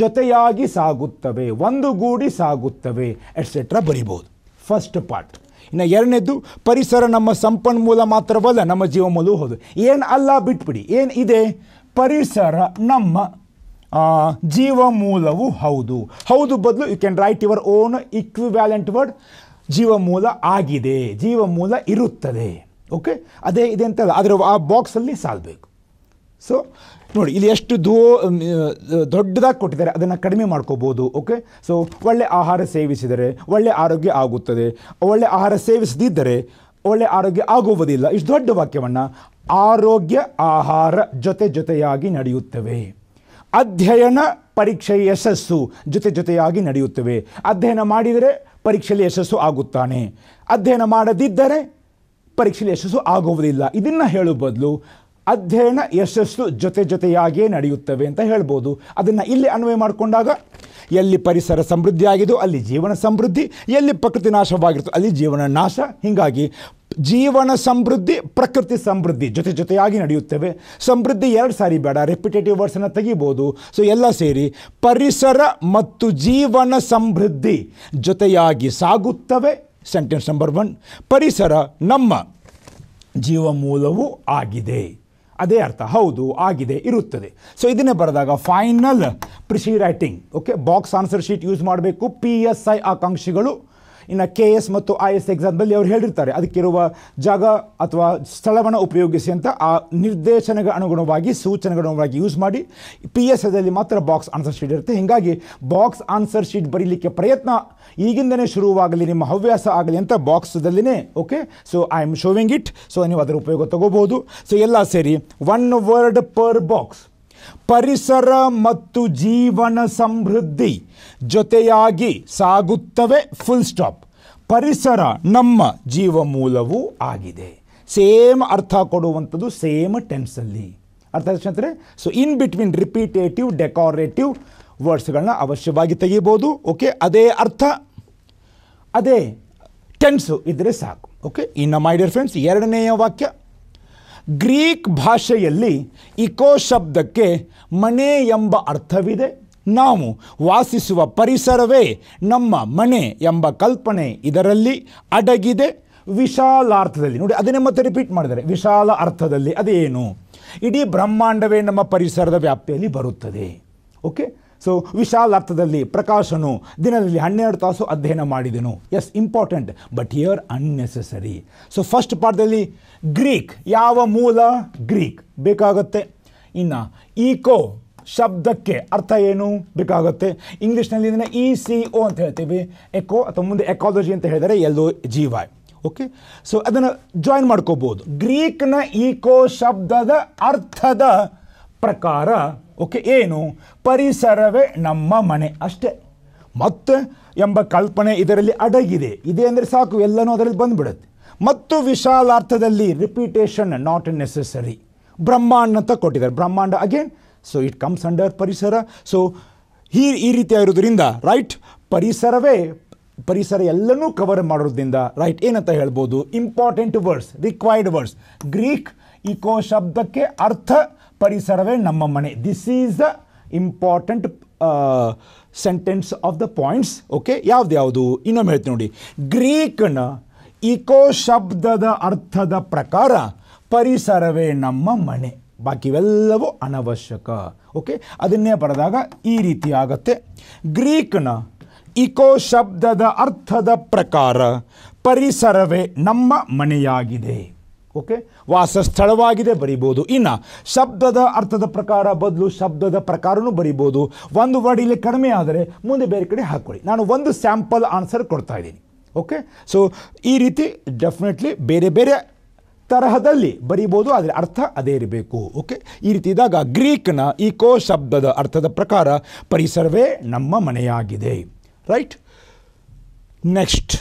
ಜೊತೆಯಾಗಿ ಸಾಗುತ್ತವೆ ಒಂದುಗೂಡಿ ಸಾಗುತ್ತವೆ ಎಟ್ಸೆಟ್ರಾ ಬರಿಬೋದು ಫಸ್ಟ್ ಪಾರ್ಟ್ ಇನ್ನು ಎರಡನೇದು ಪರಿಸರ ನಮ್ಮ ಸಂಪನ್ಮೂಲ ಮಾತ್ರವಲ್ಲ ನಮ್ಮ ಜೀವಮೂಲವೂ ಹೌದು ಏನು ಅಲ್ಲ ಬಿಟ್ಬಿಡಿ ಏನು ಇದೆ ಪರಿಸರ ನಮ್ಮ ಜೀವಮೂಲವೂ ಹೌದು ಹೌದು ಬದಲು you can write your own equivalent word ಜೀವಮೂಲ ಆಗಿದೆ ಜೀವಮೂಲ ಇರುತ್ತದೆ ಓಕೆ ಅದೇ ಇದೆ ಅಂತಲ್ಲ ಆದರೆ ಆ ಬಾಕ್ಸಲ್ಲಿ ಸಾಲ್ಬೇಕು ಸೊ ನೋಡಿ ಇಲ್ಲಿ ಎಷ್ಟು ದೋ ದೊಡ್ಡದಾಗಿ ಕೊಟ್ಟಿದ್ದಾರೆ ಅದನ್ನು ಕಡಿಮೆ ಮಾಡ್ಕೋಬೋದು ಓಕೆ ಸೊ ಒಳ್ಳೆ ಆಹಾರ ಸೇವಿಸಿದರೆ ಒಳ್ಳೆ ಆರೋಗ್ಯ ಆಗುತ್ತದೆ ಒಳ್ಳೆ ಆಹಾರ ಸೇವಿಸದಿದ್ದರೆ ಒಳ್ಳೆ ಆರೋಗ್ಯ ಆಗುವುದಿಲ್ಲ ಇಷ್ಟು ದೊಡ್ಡ ವಾಕ್ಯವನ್ನು ಆರೋಗ್ಯ ಆಹಾರ ಜೊತೆ ಜೊತೆಯಾಗಿ ನಡೆಯುತ್ತವೆ ಅಧ್ಯಯನ ಪರೀಕ್ಷೆ ಯಶಸ್ಸು ಜೊತೆ ಜೊತೆಯಾಗಿ ನಡೆಯುತ್ತವೆ ಅಧ್ಯಯನ ಮಾಡಿದರೆ ಪರೀಕ್ಷೆಯಲ್ಲಿ ಯಶಸ್ಸು ಆಗುತ್ತಾನೆ ಅಧ್ಯಯನ ಮಾಡದಿದ್ದರೆ ಪರೀಕ್ಷೆಯಲ್ಲಿ ಯಶಸ್ಸು ಆಗುವುದಿಲ್ಲ ಇದನ್ನು ಹೇಳುವ ಬದಲು ಅಧ್ಯಯನ ಯಶಸ್ಸು ಜೊತೆ ಜೊತೆಯಾಗಿಯೇ ನಡೆಯುತ್ತವೆ ಅಂತ ಹೇಳ್ಬೋದು ಅದನ್ನು ಇಲ್ಲಿ ಅನ್ವಯ ಮಾಡಿಕೊಂಡಾಗ ಎಲ್ಲಿ ಪರಿಸರ ಸಮೃದ್ಧಿಯಾಗಿದೋ ಅಲ್ಲಿ ಜೀವನ ಸಮೃದ್ಧಿ ಎಲ್ಲಿ ಪ್ರಕೃತಿ ನಾಶವಾಗಿರುತ್ತೋ ಅಲ್ಲಿ ಜೀವನ ನಾಶ ಹೀಗಾಗಿ ಜೀವನ ಸಮೃದ್ಧಿ ಪ್ರಕೃತಿ ಸಮೃದ್ಧಿ ಜೊತೆ ಜೊತೆಯಾಗಿ ನಡೆಯುತ್ತವೆ ಸಮೃದ್ಧಿ ಎರಡು ಸಾರಿ ಬೇಡ ರೆಪ್ಯುಟೇಟಿವ್ ವರ್ಡ್ಸನ್ನು ತೆಗಿಬೋದು ಸೊ ಎಲ್ಲ ಸೇರಿ ಪರಿಸರ ಮತ್ತು ಜೀವನ ಸಮೃದ್ಧಿ ಜೊತೆಯಾಗಿ ಸಾಗುತ್ತವೆ ಸೆಂಟೆನ್ಸ್ ನಂಬರ್ ಒನ್ ಪರಿಸರ ನಮ್ಮ ಜೀವಮೂಲವೂ ಆಗಿದೆ ಅದೇ ಅರ್ಥ ಹೌದು ಆಗಿದೆ ಇರುತ್ತದೆ ಸೊ ಇದನ್ನೇ ಬರೆದಾಗ final precis writing okay box answer sheet use ಮಾಡಬೇಕು ಪಿ ಎಸ್ ಐ ಆಕಾಂಕ್ಷಿಗಳು ಇನ್ನು ಕೆ ಎಸ್ ಮತ್ತು ಐ ಎಸ್ ಎಕ್ಸಾಮ್ನಲ್ಲಿ ಅವರು ಹೇಳಿರ್ತಾರೆ ಅದಕ್ಕಿರುವ ಜಾಗ ಅಥವಾ ಸ್ಥಳವನ್ನು ಉಪಯೋಗಿಸಿ ಅಂತ ಆ ನಿರ್ದೇಶನಗ ಅನುಗುಣವಾಗಿ ಅನುಗುಣವಾಗಿ ಯೂಸ್ ಮಾಡಿ ಪಿ ಎಸ್ ಎದಲ್ಲಿ ಮಾತ್ರ ಬಾಕ್ಸ್ ಆನ್ಸರ್ ಶೀಟ್ ಇರುತ್ತೆ ಹೀಗಾಗಿ ಬಾಕ್ಸ್ ಆನ್ಸರ್ ಶೀಟ್ ಬರೀಲಿಕ್ಕೆ ಪ್ರಯತ್ನ ಈಗಿಂದನೇ ಶುರುವಾಗಲಿ ನಿಮ್ಮ ಹವ್ಯಾಸ ಆಗಲಿ ಅಂತ ಬಾಕ್ಸ್ದಲ್ಲಿನೇ okay so I am showing it so ನೀವು ಅದರ ಉಪಯೋಗ ತಗೋಬೋದು ಸೊ ಎಲ್ಲ ಸೇರಿ ಒನ್ ವರ್ಡ್ ಪರ್ ಬಾಕ್ಸ್ ಪರಿಸರ ಮತ್ತು ಜೀವನ ಸಮೃದ್ಧಿ ಜೊತೆಯಾಗಿ ಸಾಗುತ್ತವೆ ಫುಲ್ ಸ್ಟಾಪ್ ಪರಿಸರ ನಮ್ಮ ಜೀವಮೂಲವೂ ಆಗಿದೆ ಸೇಮ್ ಅರ್ಥ ಕೊಡುವಂಥದ್ದು ಸೇಮ್ ಟೆನ್ಸಲ್ಲಿ ಅರ್ಥ ಸ್ನೇಹಿತರೆ so in between repetitive decorative ವರ್ಡ್ಸ್ಗಳನ್ನ ಅವಶ್ಯವಾಗಿ ತೆಗಿಬೋದು ಓಕೆ ಅದೇ ಅರ್ಥ ಅದೇ ಟೆನ್ಸು ಇದ್ದರೆ ಸಾಕು ಓಕೆ ಇನ್ನು ಮೈ ಡಿಯರ್ ಫ್ರೆಂಡ್ಸ್ ಎರಡನೆಯ ವಾಕ್ಯ ಗ್ರೀಕ್ ಭಾಷೆಯಲ್ಲಿ ಇಕೋ ಶಬ್ದಕ್ಕೆ ಮನೆ ಎಂಬ ಅರ್ಥವಿದೆ ನಾವು ವಾಸಿಸುವ ಪರಿಸರವೇ ನಮ್ಮ ಮನೆ ಎಂಬ ಕಲ್ಪನೆ ಇದರಲ್ಲಿ ಅಡಗಿದೆ ವಿಶಾಲ ಅರ್ಥದಲ್ಲಿ ನೋಡಿ ಅದನ್ನೇ ಮತ್ತೆ ರಿಪೀಟ್ ಮಾಡಿದರೆ ವಿಶಾಲ ಅರ್ಥದಲ್ಲಿ ಅದೇನು ಇಡೀ ಬ್ರಹ್ಮಾಂಡವೇ ನಮ್ಮ ಪರಿಸರದ ವ್ಯಾಪ್ತಿಯಲ್ಲಿ ಬರುತ್ತದೆ ಓಕೆ ಸೊ ವಿಶಾಲ ಅರ್ಥದಲ್ಲಿ ಪ್ರಕಾಶನು ದಿನದಲ್ಲಿ ಹನ್ನೆರಡು ತಾಸು ಅಧ್ಯಯನ ಮಾಡಿದನು yes important but here unnecessary so first ಪಾರ್ಟಲ್ಲಿ ಗ್ರೀಕ್ ಯಾವ ಮೂಲ ಗ್ರೀಕ್ ಬೇಕಾಗುತ್ತೆ ಇನ್ನು ಈಕೋ ಶಬ್ದಕ್ಕೆ ಅರ್ಥ ಏನು ಬೇಕಾಗುತ್ತೆ ಇಂಗ್ಲೀಷ್ನಲ್ಲಿ ಇದನ್ನು ಇ e ಸಿ ಒ ಅಂತ ಹೇಳ್ತೀವಿ ಎಕೋ ಅಥವಾ ಮುಂದೆ ಎಕಾಲಜಿ ಅಂತ ಹೇಳಿದರೆ ಎಲ್ಲೋ ಜೀವ ಓಕೆ ಸೊ ಅದನ್ನು ಜಾಯಿನ್ ಮಾಡ್ಕೋಬೋದು ಗ್ರೀಕ್ನ ಈಕೋ ಶಬ್ದದ ಅರ್ಥದ ಪ್ರಕಾರ ಓಕೆ ಏನು ಪರಿಸರವೇ ನಮ್ಮ ಮನೆ ಅಷ್ಟೇ ಮತ್ತೆ ಎಂಬ ಕಲ್ಪನೆ ಇದರಲ್ಲಿ ಅಡಗಿದೆ ಇದೆ ಅಂದರೆ ಸಾಕು ಎಲ್ಲನೂ ಅದರಲ್ಲಿ ಬಂದುಬಿಡುತ್ತೆ ಮತ್ತು ವಿಶಾಲಾರ್ಥದಲ್ಲಿ ರಿಪೀಟೇಷನ್ ನಾಟ್ ನೆಸೆಸರಿ ಬ್ರಹ್ಮಾಂಡ ಅಂತ ಕೊಟ್ಟಿದ್ದಾರೆ ಬ್ರಹ್ಮಾಂಡ again so it comes under ಪರಿಸರ ಸೊ ಈ ಈ ರೀತಿಯಾಗಿರೋದ್ರಿಂದ ರೈಟ್ ಪರಿಸರವೇ ಪರಿಸರ ಎಲ್ಲನೂ ಕವರ್ ಮಾಡೋದ್ರಿಂದ ರೈಟ್ ಏನಂತ ಹೇಳ್ಬೋದು important words required words Greek eco ಶಬ್ದಕ್ಕೆ ಅರ್ಥ ಪರಿಸರವೇ ನಮ್ಮ ಮನೆ this is the important sentence of the points okay ಯಾವ್ದು ಯಾವುದು ಇನ್ನೊಮ್ಮೆ ಹೇಳ್ತೀನಿ ನೋಡಿ ಗ್ರೀಕ್ನ ಇಕೋ ಶಬ್ದದ ಅರ್ಥದ ಪ್ರಕಾರ ಪರಿಸರವೇ ನಮ್ಮ ಮನೆ ಬಾಕಿವೆಲ್ಲವೂ ಅನವಶ್ಯಕ ಓಕೆ ಅದನ್ನೇ ಬರೆದಾಗ ಈ ರೀತಿ ಆಗತ್ತೆ ಗ್ರೀಕ್ನ ಇಕೋ ಶಬ್ದದ ಅರ್ಥದ ಪ್ರಕಾರ ಪರಿಸರವೇ ನಮ್ಮ ಮನೆಯಾಗಿದೆ ಓಕೆ ವಾಸಸ್ಥಳವಾಗಿದೆ ಬರಿಬೋದು ಇನ್ನು ಶಬ್ದದ ಅರ್ಥದ ಪ್ರಕಾರ ಬದಲು ಶಬ್ದದ ಪ್ರಕಾರನೂ ಬರಿಬೋದು ಒಂದು ವರ್ಡ್ ಇಲ್ಲಿ ಕಡಿಮೆ ಆದರೆ ಮುಂದೆ ಬೇರೆ ಕಡೆ ಹಾಕ್ಕೊಳ್ಳಿ ನಾನು ಒಂದು ಸ್ಯಾಂಪಲ್ ಆನ್ಸರ್ ಕೊಡ್ತಾ ಇದ್ದೀನಿ ಓಕೆ ಸೊ ಈ ರೀತಿ ಡೆಫಿನೆಟ್ಲಿ ಬೇರೆ ಬೇರೆ ತರಹದಲ್ಲಿ ಬರಿಬೋದು ಅದರ ಅರ್ಥ ಅದೇ ಇರಬೇಕು ಓಕೆ ಈ ರೀತಿ ಇದ್ದಾಗ ಗ್ರೀಕ್ನ ಈಕೋ ಶಬ್ದದ ಅರ್ಥದ ಪ್ರಕಾರ ಪರಿಸರವೇ ನಮ್ಮ ಮನೆಯಾಗಿದೆ right next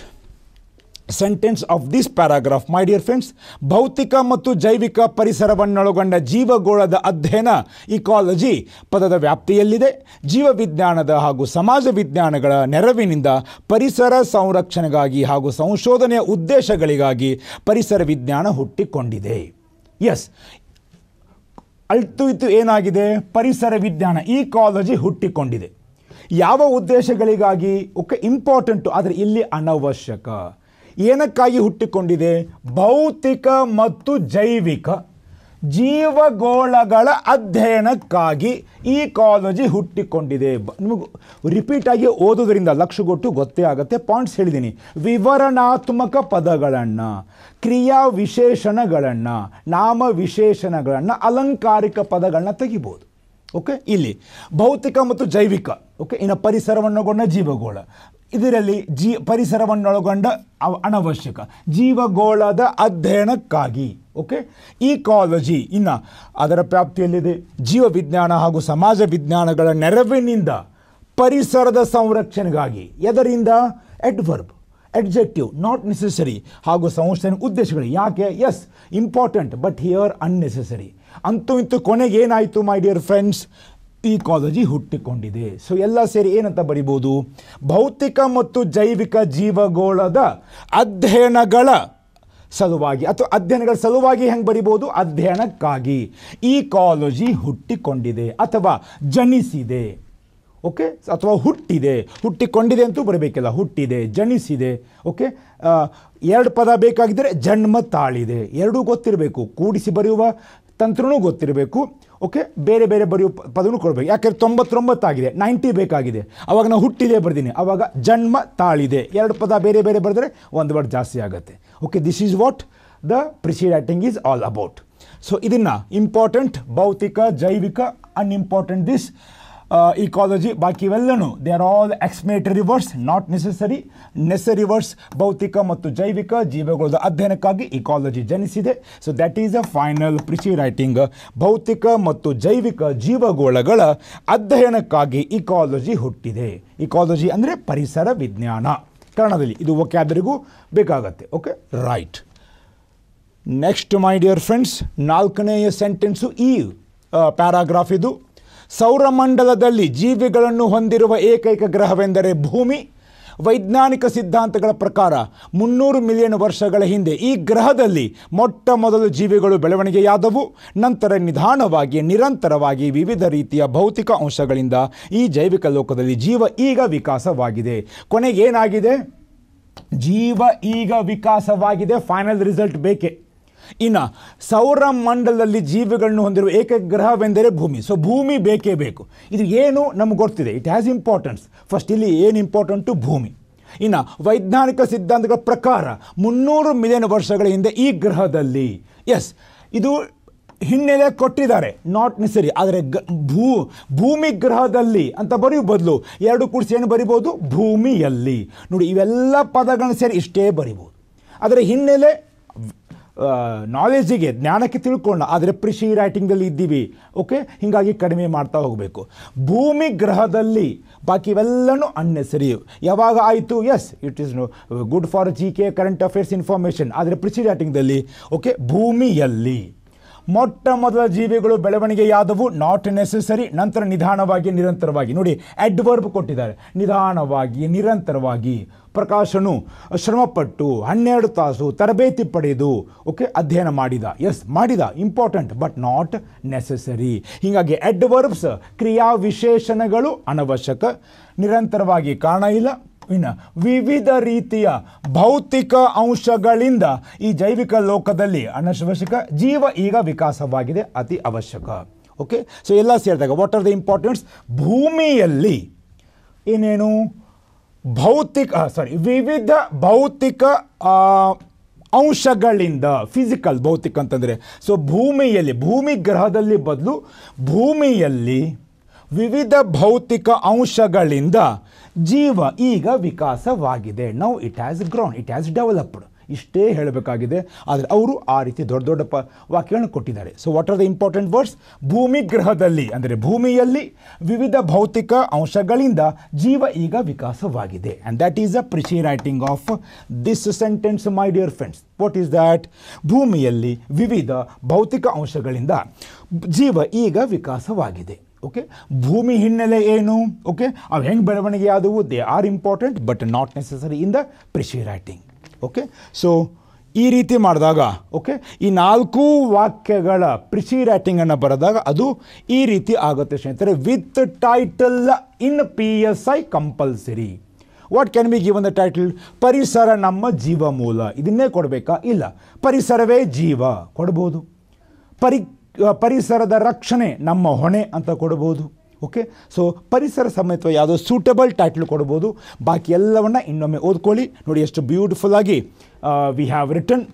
sentence of this paragraph my dear friends ಭೌತಿಕ ಮತ್ತು ಜೈವಿಕ ಪರಿಸರವನ್ನೊಳಗೊಂಡ ಜೀವಗೋಳದ ಅಧ್ಯಯನ ಇಕಾಲಜಿ ಪದದ ವ್ಯಾಪ್ತಿಯಲ್ಲಿದೆ ಜೀವವಿಜ್ಞಾನದ ಹಾಗೂ ಸಮಾಜ ವಿಜ್ಞಾನಗಳ ನೆರವಿನಿಂದ ಪರಿಸರ ಸಂರಕ್ಷಣೆಗಾಗಿ ಹಾಗೂ ಸಂಶೋಧನೆಯ ಉದ್ದೇಶಗಳಿಗಾಗಿ ಪರಿಸರ ವಿಜ್ಞಾನ ಹುಟ್ಟಿಕೊಂಡಿದೆ ಎಸ್ ಅಳ್ತು ಇತ್ತು ಏನಾಗಿದೆ ಪರಿಸರ ವಿಜ್ಞಾನ ಇಕಾಲಜಿ ಹುಟ್ಟಿಕೊಂಡಿದೆ ಯಾವ ಉದ್ದೇಶಗಳಿಗಾಗಿ ಓಕೆ ಇಂಪಾರ್ಟೆಂಟು ಆದರೆ ಇಲ್ಲಿ ಅನವಶ್ಯಕ ಏನಕ್ಕಾಗಿ ಹುಟ್ಟಿಕೊಂಡಿದೆ ಭೌತಿಕ ಮತ್ತು ಜೈವಿಕ ಜೀವಗೋಳಗಳ ಅಧ್ಯಯನಕ್ಕಾಗಿ ಈ ಕಾಲೇಜಿ ಹುಟ್ಟಿಕೊಂಡಿದೆ ನಿಮಗೆ ರಿಪೀಟಾಗಿ ಓದೋದ್ರಿಂದ ಲಕ್ಷಗೊಟ್ಟು ಗೊತ್ತೇ ಆಗುತ್ತೆ ಪಾಯಿಂಟ್ಸ್ ಹೇಳಿದ್ದೀನಿ ವಿವರಣಾತ್ಮಕ ಪದಗಳನ್ನು ಕ್ರಿಯಾ ವಿಶೇಷಣಗಳನ್ನು ನಾಮ ವಿಶೇಷಣಗಳನ್ನು ಅಲಂಕಾರಿಕ ಪದಗಳನ್ನ ತೆಗಿಬೋದು ಓಕೆ ಇಲ್ಲಿ ಭೌತಿಕ ಮತ್ತು ಜೈವಿಕ ಓಕೆ ಇನ್ನು ಪರಿಸರವನ್ನುಗೊಂಡ ಜೀವಗೋಳ ಇದರಲ್ಲಿ ಜೀ ಪರಿಸರವನ್ನೊಳಗೊಂಡ ಅನವಶ್ಯಕ ಜೀವಗೋಳದ ಅಧ್ಯಯನಕ್ಕಾಗಿ ಓಕೆ ಈಕಾಲಜಿ ಇನ್ನು ಅದರ ವ್ಯಾಪ್ತಿಯಲ್ಲಿದೆ ಜೀವವಿಜ್ಞಾನ ಹಾಗೂ ಸಮಾಜ ವಿಜ್ಞಾನಗಳ ನೆರವಿನಿಂದ ಪರಿಸರದ ಸಂರಕ್ಷಣೆಗಾಗಿ ಎದರಿಂದ ಎಡ್ವರ್ಬ್ ಎಡ್ಜೆಕ್ಟಿವ್ ನಾಟ್ ನೆಸೆಸರಿ ಹಾಗೂ ಸಂಸ್ಥೆಯ ಉದ್ದೇಶಗಳು ಯಾಕೆ yes important but here unnecessary ಅಂತೂ ಇಂತೂ ಕೊನೆಗೆ ಏನಾಯಿತು ಮೈ ಡಿಯರ್ ಫ್ರೆಂಡ್ಸ್ ಕಾಲೋಜಿ ಹುಟ್ಟಿಕೊಂಡಿದೆ ಸೊ ಎಲ್ಲ ಸೇರಿ ಏನಂತ ಬರಿಬೋದು ಭೌತಿಕ ಮತ್ತು ಜೈವಿಕ ಜೀವಗೋಳದ ಅಧ್ಯಯನಗಳ ಸಲುವಾಗಿ ಅಥವಾ ಅಧ್ಯಯನಗಳ ಸಲುವಾಗಿ ಹೆಂಗೆ ಬರಿಬೋದು ಅಧ್ಯಯನಕ್ಕಾಗಿ ಈ ಕಾಲಜಿ ಹುಟ್ಟಿಕೊಂಡಿದೆ ಅಥವಾ ಜನಿಸಿದೆ ಓಕೆ ಅಥವಾ ಹುಟ್ಟಿದೆ ಹುಟ್ಟಿಕೊಂಡಿದೆ ಅಂತೂ ಬರಬೇಕಿಲ್ಲ ಹುಟ್ಟಿದೆ ಜನಿಸಿದೆ ಓಕೆ ಎರಡು ಪದ ಬೇಕಾಗಿದ್ದರೆ ಜನ್ಮ ತಾಳಿದೆ ಎರಡೂ ಗೊತ್ತಿರಬೇಕು ಕೂಡಿಸಿ ಬರೆಯುವ ತಂತ್ರನೂ ಗೊತ್ತಿರಬೇಕು ಓಕೆ ಬೇರೆ ಬೇರೆ ಬರೆಯೋ ಪದವನ್ನು ಕೊಡಬೇಕು ಯಾಕೆಂದರೆ ತೊಂಬತ್ತೊಂಬತ್ತಾಗಿದೆ ನೈಂಟಿ ಬೇಕಾಗಿದೆ ಆವಾಗ ನಾವು ಹುಟ್ಟಿದೆ ಬರ್ತೀನಿ ಆವಾಗ ಜನ್ಮ ತಾಳಿದೆ ಎರಡು ಪದ ಬೇರೆ ಬೇರೆ ಬರೆದ್ರೆ ಒಂದು ವರ್ಡ್ ಜಾಸ್ತಿ ಆಗುತ್ತೆ okay this is what the precis writing is all about so ಇದನ್ನು ಇಂಪಾರ್ಟೆಂಟ್ ಭೌತಿಕ ಜೈವಿಕ ಅನ್ಇಂಪಾರ್ಟೆಂಟ್ ದಿಸ್ ಇಕಾಲಜಿ ಬಾಕಿ ಇವೆಲ್ಲನೂ ದೇ ಆರ್ ಆಲ್ ಎಕ್ಸ್ಮೇಟ್ adverbs not necessary necessary adverbs ಭೌತಿಕ ಮತ್ತು ಜೈವಿಕ ಜೀವಗಳ ಅಧ್ಯಯನಕ್ಕಾಗಿ ಇಕಾಲಜಿ ಜನಿಸಿದೆ so that is a final precis writing ಭೌತಿಕ ಮತ್ತು ಜೈವಿಕ ಜೀವಗೋಳಗಳ ಅಧ್ಯಯನಕ್ಕಾಗಿ ಇಕಾಲಜಿ ಹುಟ್ಟಿದೆ ಇಕಾಲಜಿ ಅಂದರೆ ಪರಿಸರ ವಿಜ್ಞಾನ ಕನ್ನಡದಲ್ಲಿ ಇದು ಓಕೆ ಆದರಿಗೂ ಬೇಕಾಗತ್ತೆ okay right next my dear friends ನಾಲ್ಕನೆಯ ಸೆಂಟೆನ್ಸು ಈ ಪ್ಯಾರಾಗ್ರಾಫ್ ಇದು ಸೌರಮಂಡಲದಲ್ಲಿ ಜೀವಿಗಳನ್ನು ಹೊಂದಿರುವ ಏಕೈಕ ಗ್ರಹವೆಂದರೆ ಭೂಮಿ ವೈಜ್ಞಾನಿಕ ಸಿದ್ಧಾಂತಗಳ ಪ್ರಕಾರ ಮುನ್ನೂರು ಮಿಲಿಯನ್ ವರ್ಷಗಳ ಹಿಂದೆ ಈ ಗ್ರಹದಲ್ಲಿ ಮೊಟ್ಟ ಮೊದಲು ಜೀವಿಗಳು ಬೆಳವಣಿಗೆಯಾದವು ನಂತರ ನಿಧಾನವಾಗಿ ನಿರಂತರವಾಗಿ ವಿವಿಧ ರೀತಿಯ ಭೌತಿಕ ಅಂಶಗಳಿಂದ ಈ ಜೈವಿಕ ಲೋಕದಲ್ಲಿ ಜೀವ ಈಗ ವಿಕಾಸವಾಗಿದೆ ಕೊನೆಗೇನಾಗಿದೆ ಜೀವ ಈಗ ವಿಕಾಸವಾಗಿದೆ ಫೈನಲ್ ರಿಸಲ್ಟ್ ಬೇಕೇ ಇನ್ನು ಸೌರ ಮಂಡಲದಲ್ಲಿ ಜೀವಿಗಳನ್ನು ಹೊಂದಿರುವ ಏಕೈಕ ಗ್ರಹವೆಂದರೆ ಭೂಮಿ ಸೊ ಭೂಮಿ ಬೇಕೇ ಬೇಕು ಇದು ಏನು ನಮ್ಗೆ ಗೊತ್ತಿದೆ ಇಟ್ ಹ್ಯಾಸ್ ಇಂಪಾರ್ಟೆನ್ಸ್ ಫಸ್ಟ್ ಇಲ್ಲಿ ಏನು ಇಂಪಾರ್ಟೆಂಟು ಭೂಮಿ ಇನ್ನು ವೈಜ್ಞಾನಿಕ ಸಿದ್ಧಾಂತಗಳ ಪ್ರಕಾರ ಮುನ್ನೂರು ಮಿಲಿಯನ್ ವರ್ಷಗಳ ಹಿಂದೆ ಈ ಗ್ರಹದಲ್ಲಿ ಎಸ್ ಇದು ಹಿನ್ನೆಲೆ ಕೊಟ್ಟಿದ್ದಾರೆ ನಾಟ್ ನೆಸರಿ ಆದರೆ ಗ ಭೂ ಭೂಮಿ ಗ್ರಹದಲ್ಲಿ ಅಂತ ಬರೆಯುವ ಬದಲು ಎರಡು ಕೂಡಿಸಿ ಏನು ಬರಿಬೋದು ಭೂಮಿಯಲ್ಲಿ ನೋಡಿ ಇವೆಲ್ಲ ಪದಗಳನ್ನು ಸೇರಿ ಇಷ್ಟೇ ಬರಿಬೋದು ಆದರೆ ಹಿನ್ನೆಲೆ ನಾಲೆಜಿಗೆ ಜ್ಞಾನಕ್ಕೆ ತಿಳ್ಕೊಂಡು ಆದರೆ ಪ್ರಿಶಿ ರೈಟಿಂಗಲ್ಲಿ ಇದ್ದೀವಿ ಓಕೆ ಹೀಗಾಗಿ ಕಡಿಮೆ ಮಾಡ್ತಾ ಹೋಗಬೇಕು ಭೂಮಿ ಗ್ರಹದಲ್ಲಿ ಬಾಕಿ ಇವೆಲ್ಲನೂ ಅನ್ನೆಸರಿ ಯಾವಾಗ ಆಯಿತು yes it is no good for G K current affairs information ಆದರೆ ಪ್ರಿಶಿ ರೈಟಿಂಗ್ದಲ್ಲಿ ಓಕೆ ಭೂಮಿಯಲ್ಲಿ ಮೊಟ್ಟ ಮೊದಲ ಜೀವಿಗಳು ಬೆಳವಣಿಗೆಯಾದವು ನಾಟ್ ನೆಸೆಸರಿ ನಂತರ ನಿಧಾನವಾಗಿ ನಿರಂತರವಾಗಿ ನೋಡಿ ಅಡ್ವರ್ಬ್ ಕೊಟ್ಟಿದ್ದಾರೆ ನಿಧಾನವಾಗಿ ನಿರಂತರವಾಗಿ ಪ್ರಕಾಶನು ಶ್ರಮಪಟ್ಟು ಹನ್ನೆರಡು ತಾಸು ತರಬೇತಿ ಪಡೆದು ಓಕೆ ಅಧ್ಯಯನ ಮಾಡಿದ ಎಸ್ ಮಾಡಿದ ಇಂಪಾರ್ಟೆಂಟ್ ಬಟ್ ನಾಟ್ ನೆಸೆಸರಿ ಹೀಗಾಗಿ ಅಡ್ವರ್ಬ್ಸ್ ಕ್ರಿಯಾ ವಿಶೇಷಣಗಳು ಅನವಶ್ಯಕ ನಿರಂತರವಾಗಿ ಕಾರಣ ಇಲ್ಲ ಇನ್ನು ವಿವಿಧ ರೀತಿಯ ಭೌತಿಕ ಅಂಶಗಳಿಂದ ಈ ಜೈವಿಕ ಲೋಕದಲ್ಲಿ ಅನವಶ್ಯಕ ಜೀವ ಈಗ ವಿಕಾಸವಾಗಿದೆ ಅತಿ ಅವಶ್ಯಕ ಓಕೆ ಸೊ ಎಲ್ಲ ಸೇರಿದಾಗ ವಾಟ್ ಆರ್ ದ ಇಂಪಾರ್ಟೆಂಟ್ಸ್ ಭೂಮಿಯಲ್ಲಿ ಏನೇನು ಭೌತಿಕ ಸಾರಿ ವಿವಿಧ ಭೌತಿಕ ಅಂಶಗಳಿಂದ ಫಿಸಿಕಲ್ ಭೌತಿಕ ಅಂತಂದರೆ ಸೊ ಭೂಮಿಯಲ್ಲಿ ಭೂಮಿ ಗ್ರಹದಲ್ಲಿ ಬದಲು ಭೂಮಿಯಲ್ಲಿ ವಿವಿಧ ಭೌತಿಕ ಅಂಶಗಳಿಂದ ಜೀವ ಈಗ ವಿಕಾಸವಾಗಿದೆ now it has grown it has developed ಇಷ್ಟೇ ಹೇಳಬೇಕಾಗಿದೆ ಆದರೆ ಅವರು ಆ ರೀತಿ ದೊಡ್ಡ ದೊಡ್ಡ ಪ ವಾಕ್ಯಗಳನ್ನು ಕೊಟ್ಟಿದ್ದಾರೆ so what are the important words ಭೂಮಿ ಗ್ರಹದಲ್ಲಿ ಅಂದರೆ ಭೂಮಿಯಲ್ಲಿ ವಿವಿಧ ಭೌತಿಕ ಅಂಶಗಳಿಂದ ಜೀವ ಈಗ ವಿಕಾಸವಾಗಿದೆ and that is a precis writing of this sentence my dear friends what is that ಭೂಮಿಯಲ್ಲಿ ವಿವಿಧ ಭೌತಿಕ ಅಂಶಗಳಿಂದ ಜೀವ ಈಗ ವಿಕಾಸವಾಗಿದೆ ಓಕೆ ಭೂಮಿ ಹಿನ್ನೆಲೆ ಏನು ಓಕೆ ಅವು ಹೆಂಗೆ ಬೆಳವಣಿಗೆ ಆದವು they are important but not necessary in the precis writing okay so ಈ ರೀತಿ ಮಾಡಿದಾಗ ಓಕೆ ಈ ನಾಲ್ಕು ವಾಕ್ಯಗಳ ಪ್ರಿಸಿ ರೈಟಿಂಗನ್ನು ಬರೆದಾಗ ಅದು ಈ ರೀತಿ ಆಗುತ್ತೆ ಸ್ನೇಹಿತರೆ with title in P S I compulsory what can be given the title ಪರಿಸರ ನಮ್ಮ ಜೀವ ಮೂಲ ಇದನ್ನೇ ಕೊಡಬೇಕಾ ಇಲ್ಲ ಪರಿಸರವೇ ಜೀವ ಕೊಡ್ಬೋದು ಪರಿ ಪರಿಸರದ ರಕ್ಷಣೆ ನಮ್ಮ ಹೊಣೆ ಅಂತ ಕೊಡ್ಬೋದು ಓಕೆ ಸೊ ಪರಿಸರ ಸಮೇತ ಯಾವುದೋ ಸೂಟಬಲ್ ಟೈಟ್ಲ್ ಕೊಡ್ಬೋದು ಬಾಕಿ ಎಲ್ಲವನ್ನ ಇನ್ನೊಮ್ಮೆ ಓದ್ಕೊಳ್ಳಿ ನೋಡಿ ಎಷ್ಟು ಬ್ಯೂಟಿಫುಲ್ ಆಗಿ ವಿ ಹ್ಯಾವ್ ರಿಟರ್ನ್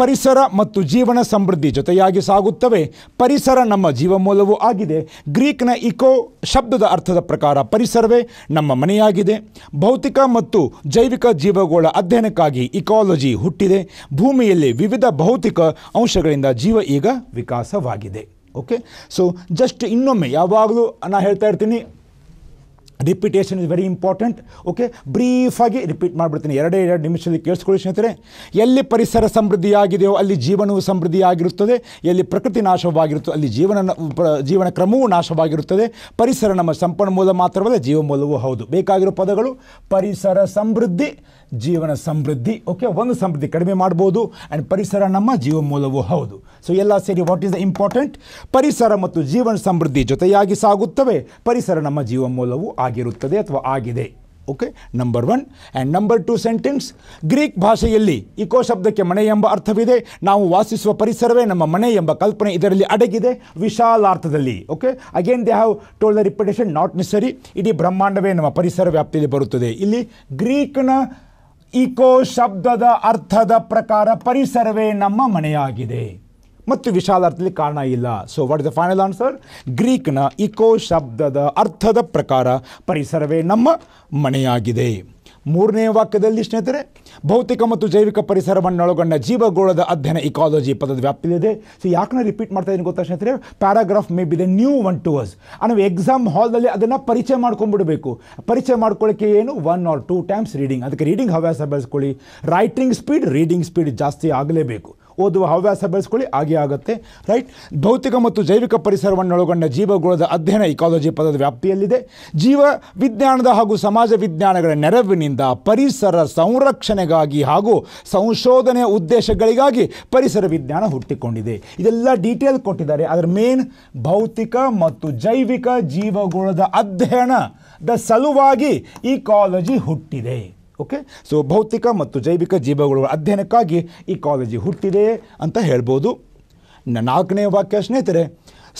ಪರಿಸರ ಮತ್ತು ಜೀವನ ಸಮೃದ್ಧಿ ಜೊತೆಯಾಗಿ ಸಾಗುತ್ತವೆ ಪರಿಸರ ನಮ್ಮ ಜೀವಮೂಲವೂ ಆಗಿದೆ ಗ್ರೀಕ್ನ ಇಕೋ ಶಬ್ದದ ಅರ್ಥದ ಪ್ರಕಾರ ಪರಿಸರವೇ ನಮ್ಮ ಮನೆಯಾಗಿದೆ ಭೌತಿಕ ಮತ್ತು ಜೈವಿಕ ಜೀವಗಳ ಅಧ್ಯಯನಕ್ಕಾಗಿ ಇಕಾಲಜಿ ಹುಟ್ಟಿದೆ ಭೂಮಿಯಲ್ಲಿ ವಿವಿಧ ಭೌತಿಕ ಅಂಶಗಳಿಂದ ಜೀವ ಈಗ ವಿಕಾಸವಾಗಿದೆ ಓಕೆ ಸೊ ಜಸ್ಟ್ ಇನ್ನೊಮ್ಮೆ ಯಾವಾಗಲೂ ನಾನು ಹೇಳ್ತಾ ಇರ್ತೀನಿ repetition is very important okay ಬ್ರೀಫಾಗಿ ರಿಪೀಟ್ ಮಾಡಿಬಿಡ್ತೀನಿ ಎರಡೇ ಎರಡು ನಿಮಿಷದಲ್ಲಿ ಕೇಳಿಸ್ಕೊಳ್ಳಿ ಸ್ನೇಹಿತರೆ ಎಲ್ಲಿ ಪರಿಸರ ಸಮೃದ್ಧಿಯಾಗಿದೆಯೋ ಅಲ್ಲಿ ಜೀವನವು ಸಮೃದ್ಧಿಯಾಗಿರುತ್ತದೆ ಎಲ್ಲಿ ಪ್ರಕೃತಿ ನಾಶವಾಗಿರುತ್ತೋ ಅಲ್ಲಿ ಜೀವನ ಜೀವನ ಕ್ರಮವೂ ನಾಶವಾಗಿರುತ್ತದೆ ಪರಿಸರ ನಮ್ಮ ಸಂಪನ್ಮೂಲ ಮಾತ್ರವಲ್ಲ ಜೀವಮೂಲವೂ ಹೌದು ಬೇಕಾಗಿರೋ ಪದಗಳು ಪರಿಸರ ಸಮೃದ್ಧಿ ಜೀವನ ಸಮೃದ್ಧಿ ಓಕೆ ಒಂದು ಸಮೃದ್ಧಿ ಕಡಿಮೆ ಮಾಡ್ಬೋದು ಆ್ಯಂಡ್ ಪರಿಸರ ನಮ್ಮ ಜೀವಮೂಲವೂ ಹೌದು ಸೊ ಎಲ್ಲ ಸೇರಿ ವಾಟ್ ಈಸ್ ದ ಇಂಪಾರ್ಟೆಂಟ್ ಪರಿಸರ ಮತ್ತು ಜೀವನ ಸಮೃದ್ಧಿ ಜೊತೆಯಾಗಿ ಸಾಗುತ್ತವೆ ಪರಿಸರ ನಮ್ಮ ಜೀವಮೂಲವೂ ಆಗಿರುತ್ತದೆ ಅಥವಾ ಆಗಿದೆ okay number one and number two sentence Greek ಭಾಷೆಯಲ್ಲಿ ಇಕೋ ಶಬ್ದಕ್ಕೆ ಮನೆ ಎಂಬ ಅರ್ಥವಿದೆ ನಾವು ವಾಸಿಸುವ ಪರಿಸರವೇ ನಮ್ಮ ಮನೆ ಎಂಬ ಕಲ್ಪನೆ ಇದರಲ್ಲಿ ಅಡಗಿದೆ ಅರ್ಥದಲ್ಲಿ okay again they have told the repetition not necessary ಇಡೀ ಬ್ರಹ್ಮಾಂಡವೇ ನಮ್ಮ ಪರಿಸರ ವ್ಯಾಪ್ತಿಯಲ್ಲಿ ಬರುತ್ತದೆ ಇಲ್ಲಿ ಗ್ರೀಕ್ನ ಇಕೋ ಶಬ್ದದ ಅರ್ಥದ ಪ್ರಕಾರ ಪರಿಸರವೇ ನಮ್ಮ ಮನೆಯಾಗಿದೆ ಮತ್ತು ವಿಶಾಲ ಅರ್ಥದಲ್ಲಿ ಕಾರಣ ಇಲ್ಲ so what is the final answer ಗ್ರೀಕ್ನ ಇಕೋ ಶಬ್ದದ ಅರ್ಥದ ಪ್ರಕಾರ ಪರಿಸರವೇ ನಮ್ಮ ಮನೆಯಾಗಿದೆ ಮೂರನೇ ವಾಕ್ಯದಲ್ಲಿ ಸ್ನೇಹಿತರೆ ಭೌತಿಕ ಮತ್ತು ಜೈವಿಕ ಪರಿಸರವನ್ನೊಳಗೊಂಡ ಜೀವಗೋಳದ ಅಧ್ಯಯನ ಇಕಾಲಜಿ ಪದದ ವ್ಯಾಪ್ತಿಯಲ್ಲಿದೆ ಸೊ ಯಾಕನ್ನ ರಿಪೀಟ್ ಮಾಡ್ತಾ ಇದ್ದೀನಿ ಗೊತ್ತಾ ಸ್ನೇಹಿತರೆ paragraph may be the new one to us ನಾವು ಎಕ್ಸಾಮ್ ಹಾಲ್ನಲ್ಲಿ ಅದನ್ನು ಪರಿಚಯ ಮಾಡ್ಕೊಂಡ್ಬಿಡಬೇಕು ಪರಿಚಯ ಮಾಡ್ಕೊಳ್ಳೋಕ್ಕೆ ಏನು one or two times reading ಅದಕ್ಕೆ ರೀಡಿಂಗ್ ಹವ್ಯಾಸ ಬೆಳೆಸ್ಕೊಳ್ಳಿ ರೈಟಿಂಗ್ ಸ್ಪೀಡ್ ರೀಡಿಂಗ್ ಸ್ಪೀಡ್ ಜಾಸ್ತಿ ಆಗಲೇಬೇಕು ಓದುವ ಹವ್ಯಾಸ ಬೆಳೆಸ್ಕೊಳ್ಳಿ ಹಾಗೆ ಆಗುತ್ತೆ ರೈಟ್ ಭೌತಿಕ ಮತ್ತು ಜೈವಿಕ ಪರಿಸರವನ್ನೊಳಗೊಂಡ ಜೀವಗೋಳದ ಅಧ್ಯಯನ ಇಕಾಲಜಿ ಪದದ ವ್ಯಾಪ್ತಿಯಲ್ಲಿದೆ ಜೀವ ವಿಜ್ಞಾನದ ಹಾಗೂ ಸಮಾಜ ವಿಜ್ಞಾನಗಳ ನೆರವಿನಿಂದ ಪರಿಸರ ಸಂರಕ್ಷಣೆಗಾಗಿ ಹಾಗೂ ಸಂಶೋಧನೆಯ ಉದ್ದೇಶಗಳಿಗಾಗಿ ಪರಿಸರ ವಿಜ್ಞಾನ ಹುಟ್ಟಿಕೊಂಡಿದೆ ಇದೆಲ್ಲ ಡೀಟೇಲ್ ಕೊಟ್ಟಿದ್ದಾರೆ ಅದರ ಮೇನ್ ಭೌತಿಕ ಮತ್ತು ಜೈವಿಕ ಜೀವಗೋಳದ ಅಧ್ಯಯನ ದ ಸಲುವಾಗಿ ಈ ಹುಟ್ಟಿದೆ ಓಕೆ ಸೊ ಭೌತಿಕ ಮತ್ತು ಜೈವಿಕ ಜೀವಗಳ ಅಧ್ಯಯನಕ್ಕಾಗಿ ಈ ಕಾಲೇಜಿಗೆ ಹುಟ್ಟಿದೆ ಅಂತ ಹೇಳ್ಬೋದು ನಾಲ್ಕನೇ ವಾಕ್ಯ ಸ್ನೇಹಿತರೆ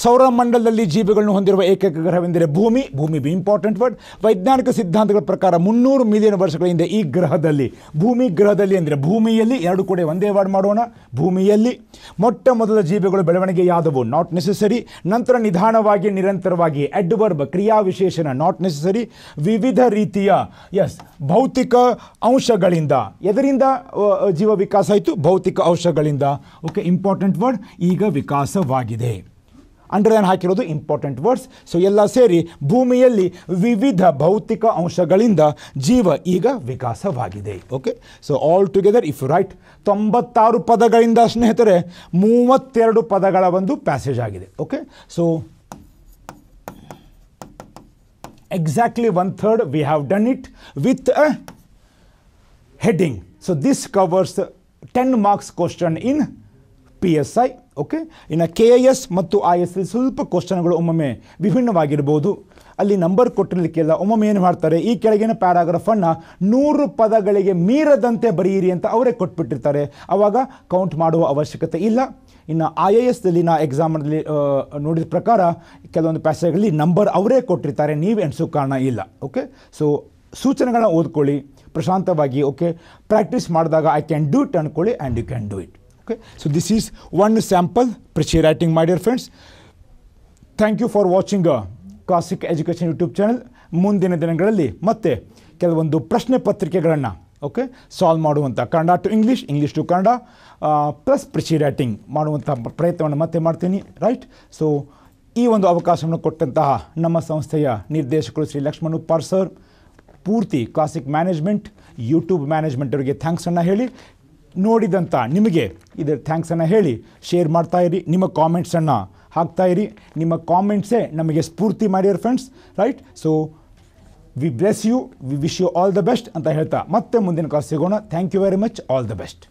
ಸೌರಮಂಡಲದಲ್ಲಿ ಜೀವಿಗಳನ್ನು ಹೊಂದಿರುವ ಏಕೈಕ ಗ್ರಹವೆಂದರೆ ಭೂಮಿ ಭೂಮಿ ಬಿ ಇಂಪಾರ್ಟೆಂಟ್ ವರ್ಡ್ ವೈಜ್ಞಾನಿಕ ಸಿದ್ಧಾಂತಗಳ ಪ್ರಕಾರ ಮುನ್ನೂರು ಮಿಲಿಯನ್ ವರ್ಷಗಳ ಹಿಂದೆ ಈ ಗ್ರಹದಲ್ಲಿ ಭೂಮಿ ಗ್ರಹದಲ್ಲಿ ಅಂದರೆ ಭೂಮಿಯಲ್ಲಿ ಎರಡು ಕೂಡ ಒಂದೇ ವಾರ್ಡ್ ಮಾಡೋಣ ಭೂಮಿಯಲ್ಲಿ ಮೊಟ್ಟ ಮೊದಲ ಜೀವಿಗಳು ಬೆಳವಣಿಗೆಯಾದವು ನಾಟ್ ನೆಸೆಸರಿ ನಂತರ ನಿಧಾನವಾಗಿ ನಿರಂತರವಾಗಿ ಅಡ್ವರ್ಬ್ ಕ್ರಿಯಾ ವಿಶೇಷಣ ನಾಟ್ ನೆಸೆಸರಿ ವಿವಿಧ ರೀತಿಯ ಎಸ್ ಭೌತಿಕ ಅಂಶಗಳಿಂದ ಎದರಿಂದ ಜೀವ ವಿಕಾಸ ಆಯಿತು ಭೌತಿಕ ಅಂಶಗಳಿಂದ ಓಕೆ ಇಂಪಾರ್ಟೆಂಟ್ ವರ್ಡ್ ಈಗ ವಿಕಾಸವಾಗಿದೆ ಅಂಡರ್ಲೈನ್ ಹಾಕಿರೋದು ಇಂಪಾರ್ಟೆಂಟ್ ವರ್ಡ್ಸ್ ಸೊ ಎಲ್ಲ ಸೇರಿ ಭೂಮಿಯಲ್ಲಿ ವಿವಿಧ ಭೌತಿಕ ಅಂಶಗಳಿಂದ ಜೀವ ಈಗ ವಿಕಾಸವಾಗಿದೆ okay so all together if you write ತೊಂಬತ್ತಾರು ಪದಗಳಿಂದ ಸ್ನೇಹಿತರೆ ಮೂವತ್ತೆರಡು ಪದಗಳ ಒಂದು ಪ್ಯಾಸೇಜ್ ಆಗಿದೆ okay so exactly one third we have done it with a heading so this covers ten marks question in P S I okay ಇನ್ನು K I S ಮತ್ತು I S ಸ್ವಲ್ಪ ಕ್ವಶನ್ಗಳು ಒಮ್ಮೊಮ್ಮೆ ವಿಭಿನ್ನವಾಗಿರ್ಬೋದು ಅಲ್ಲಿ ನಂಬರ್ ಕೊಟ್ಟಿರಲಿಕ್ಕೆಲ್ಲ ಒಮ್ಮೊಮ್ಮೆ ಏನು ಮಾಡ್ತಾರೆ ಈ ಕೆಳಗಿನ ಪ್ಯಾರಾಗ್ರಾಫನ್ನು ನೂರು ಪದಗಳಿಗೆ ಮೀರದಂತೆ ಬರೆಯಿರಿ ಅಂತ ಅವರೇ ಕೊಟ್ಬಿಟ್ಟಿರ್ತಾರೆ ಆವಾಗ ಕೌಂಟ್ ಮಾಡುವ ಅವಶ್ಯಕತೆ ಇಲ್ಲ ಇನ್ನು ಐ ಎ ನಾ ಎಕ್ಸಾಮ್ನಲ್ಲಿ ನೋಡಿದ ಪ್ರಕಾರ ಕೆಲವೊಂದು ಪ್ಯಾಸೇಜ್ಗಳಲ್ಲಿ ನಂಬರ್ ಅವರೇ ಕೊಟ್ಟಿರ್ತಾರೆ ನೀವು ಎಣಿಸೋ ಕಾರಣ ಇಲ್ಲ ಓಕೆ ಸೊ ಸೂಚನೆಗಳನ್ನ ಓದ್ಕೊಳ್ಳಿ ಪ್ರಶಾಂತವಾಗಿ ಓಕೆ ಪ್ರಾಕ್ಟೀಸ್ ಮಾಡಿದಾಗ ಐ ಕ್ಯಾನ್ ಡೂ ಇಟ್ ಅಂದ್ಕೊಳ್ಳಿ and you can do it Okay? So this is one sample Prachi writing, my dear friends. Thank you for watching classic education YouTube channel ಮುಂದಿನ ದಿನಗಳಲ್ಲಿ ಮತ್ತೆ ಕೆಲವೊಂದು ಪ್ರಶ್ನೆ ಪತ್ರಿಕೆಗಳನ್ನು ಓಕೆ ಸಾಲ್ವ್ ಮಾಡುವಂಥ Kannada to English English to Kannada plus precis writing ಮಾಡುವಂಥ ಪ್ರಯತ್ನವನ್ನು ಮತ್ತೆ ಮಾಡ್ತೀನಿ ರೈಟ್ ಸೊ ಈ ಒಂದು ಅವಕಾಶವನ್ನು ಕೊಟ್ಟಂತಹ ನಮ್ಮ ಸಂಸ್ಥೆಯ ನಿರ್ದೇಶಕರು ಶ್ರೀ ಲಕ್ಷ್ಮಣ್ ಉಪ್ಪಾರ್ ಸರ್ ಪೂರ್ತಿ ಕ್ಲಾಸಿಕ್ ಮ್ಯಾನೇಜ್ಮೆಂಟ್ ಯೂಟ್ಯೂಬ್ ಮ್ಯಾನೇಜ್ಮೆಂಟ್ ಅವರಿಗೆ ಥ್ಯಾಂಕ್ಸನ್ನು ಹೇಳಿ ನೋಡಿದಂಥ ನಿಮಗೆ ಇದರ ಥ್ಯಾಂಕ್ಸನ್ನು ಹೇಳಿ ಶೇರ್ ಮಾಡ್ತಾ ಇರಿ ನಿಮ್ಮ ಕಾಮೆಂಟ್ಸನ್ನು ಹಾಕ್ತಾ ಇರಿ ನಿಮ್ಮ ಕಾಮೆಂಟ್ಸೇ ನಮಗೆ ಸ್ಫೂರ್ತಿ ಮಾಡಿರೋ friends right so we bless you we wish you all the best ಅಂತ ಹೇಳ್ತಾ ಮತ್ತೆ ಮುಂದಿನ ಕಾಲ್ ಸಿಗೋಣ thank you very much all the best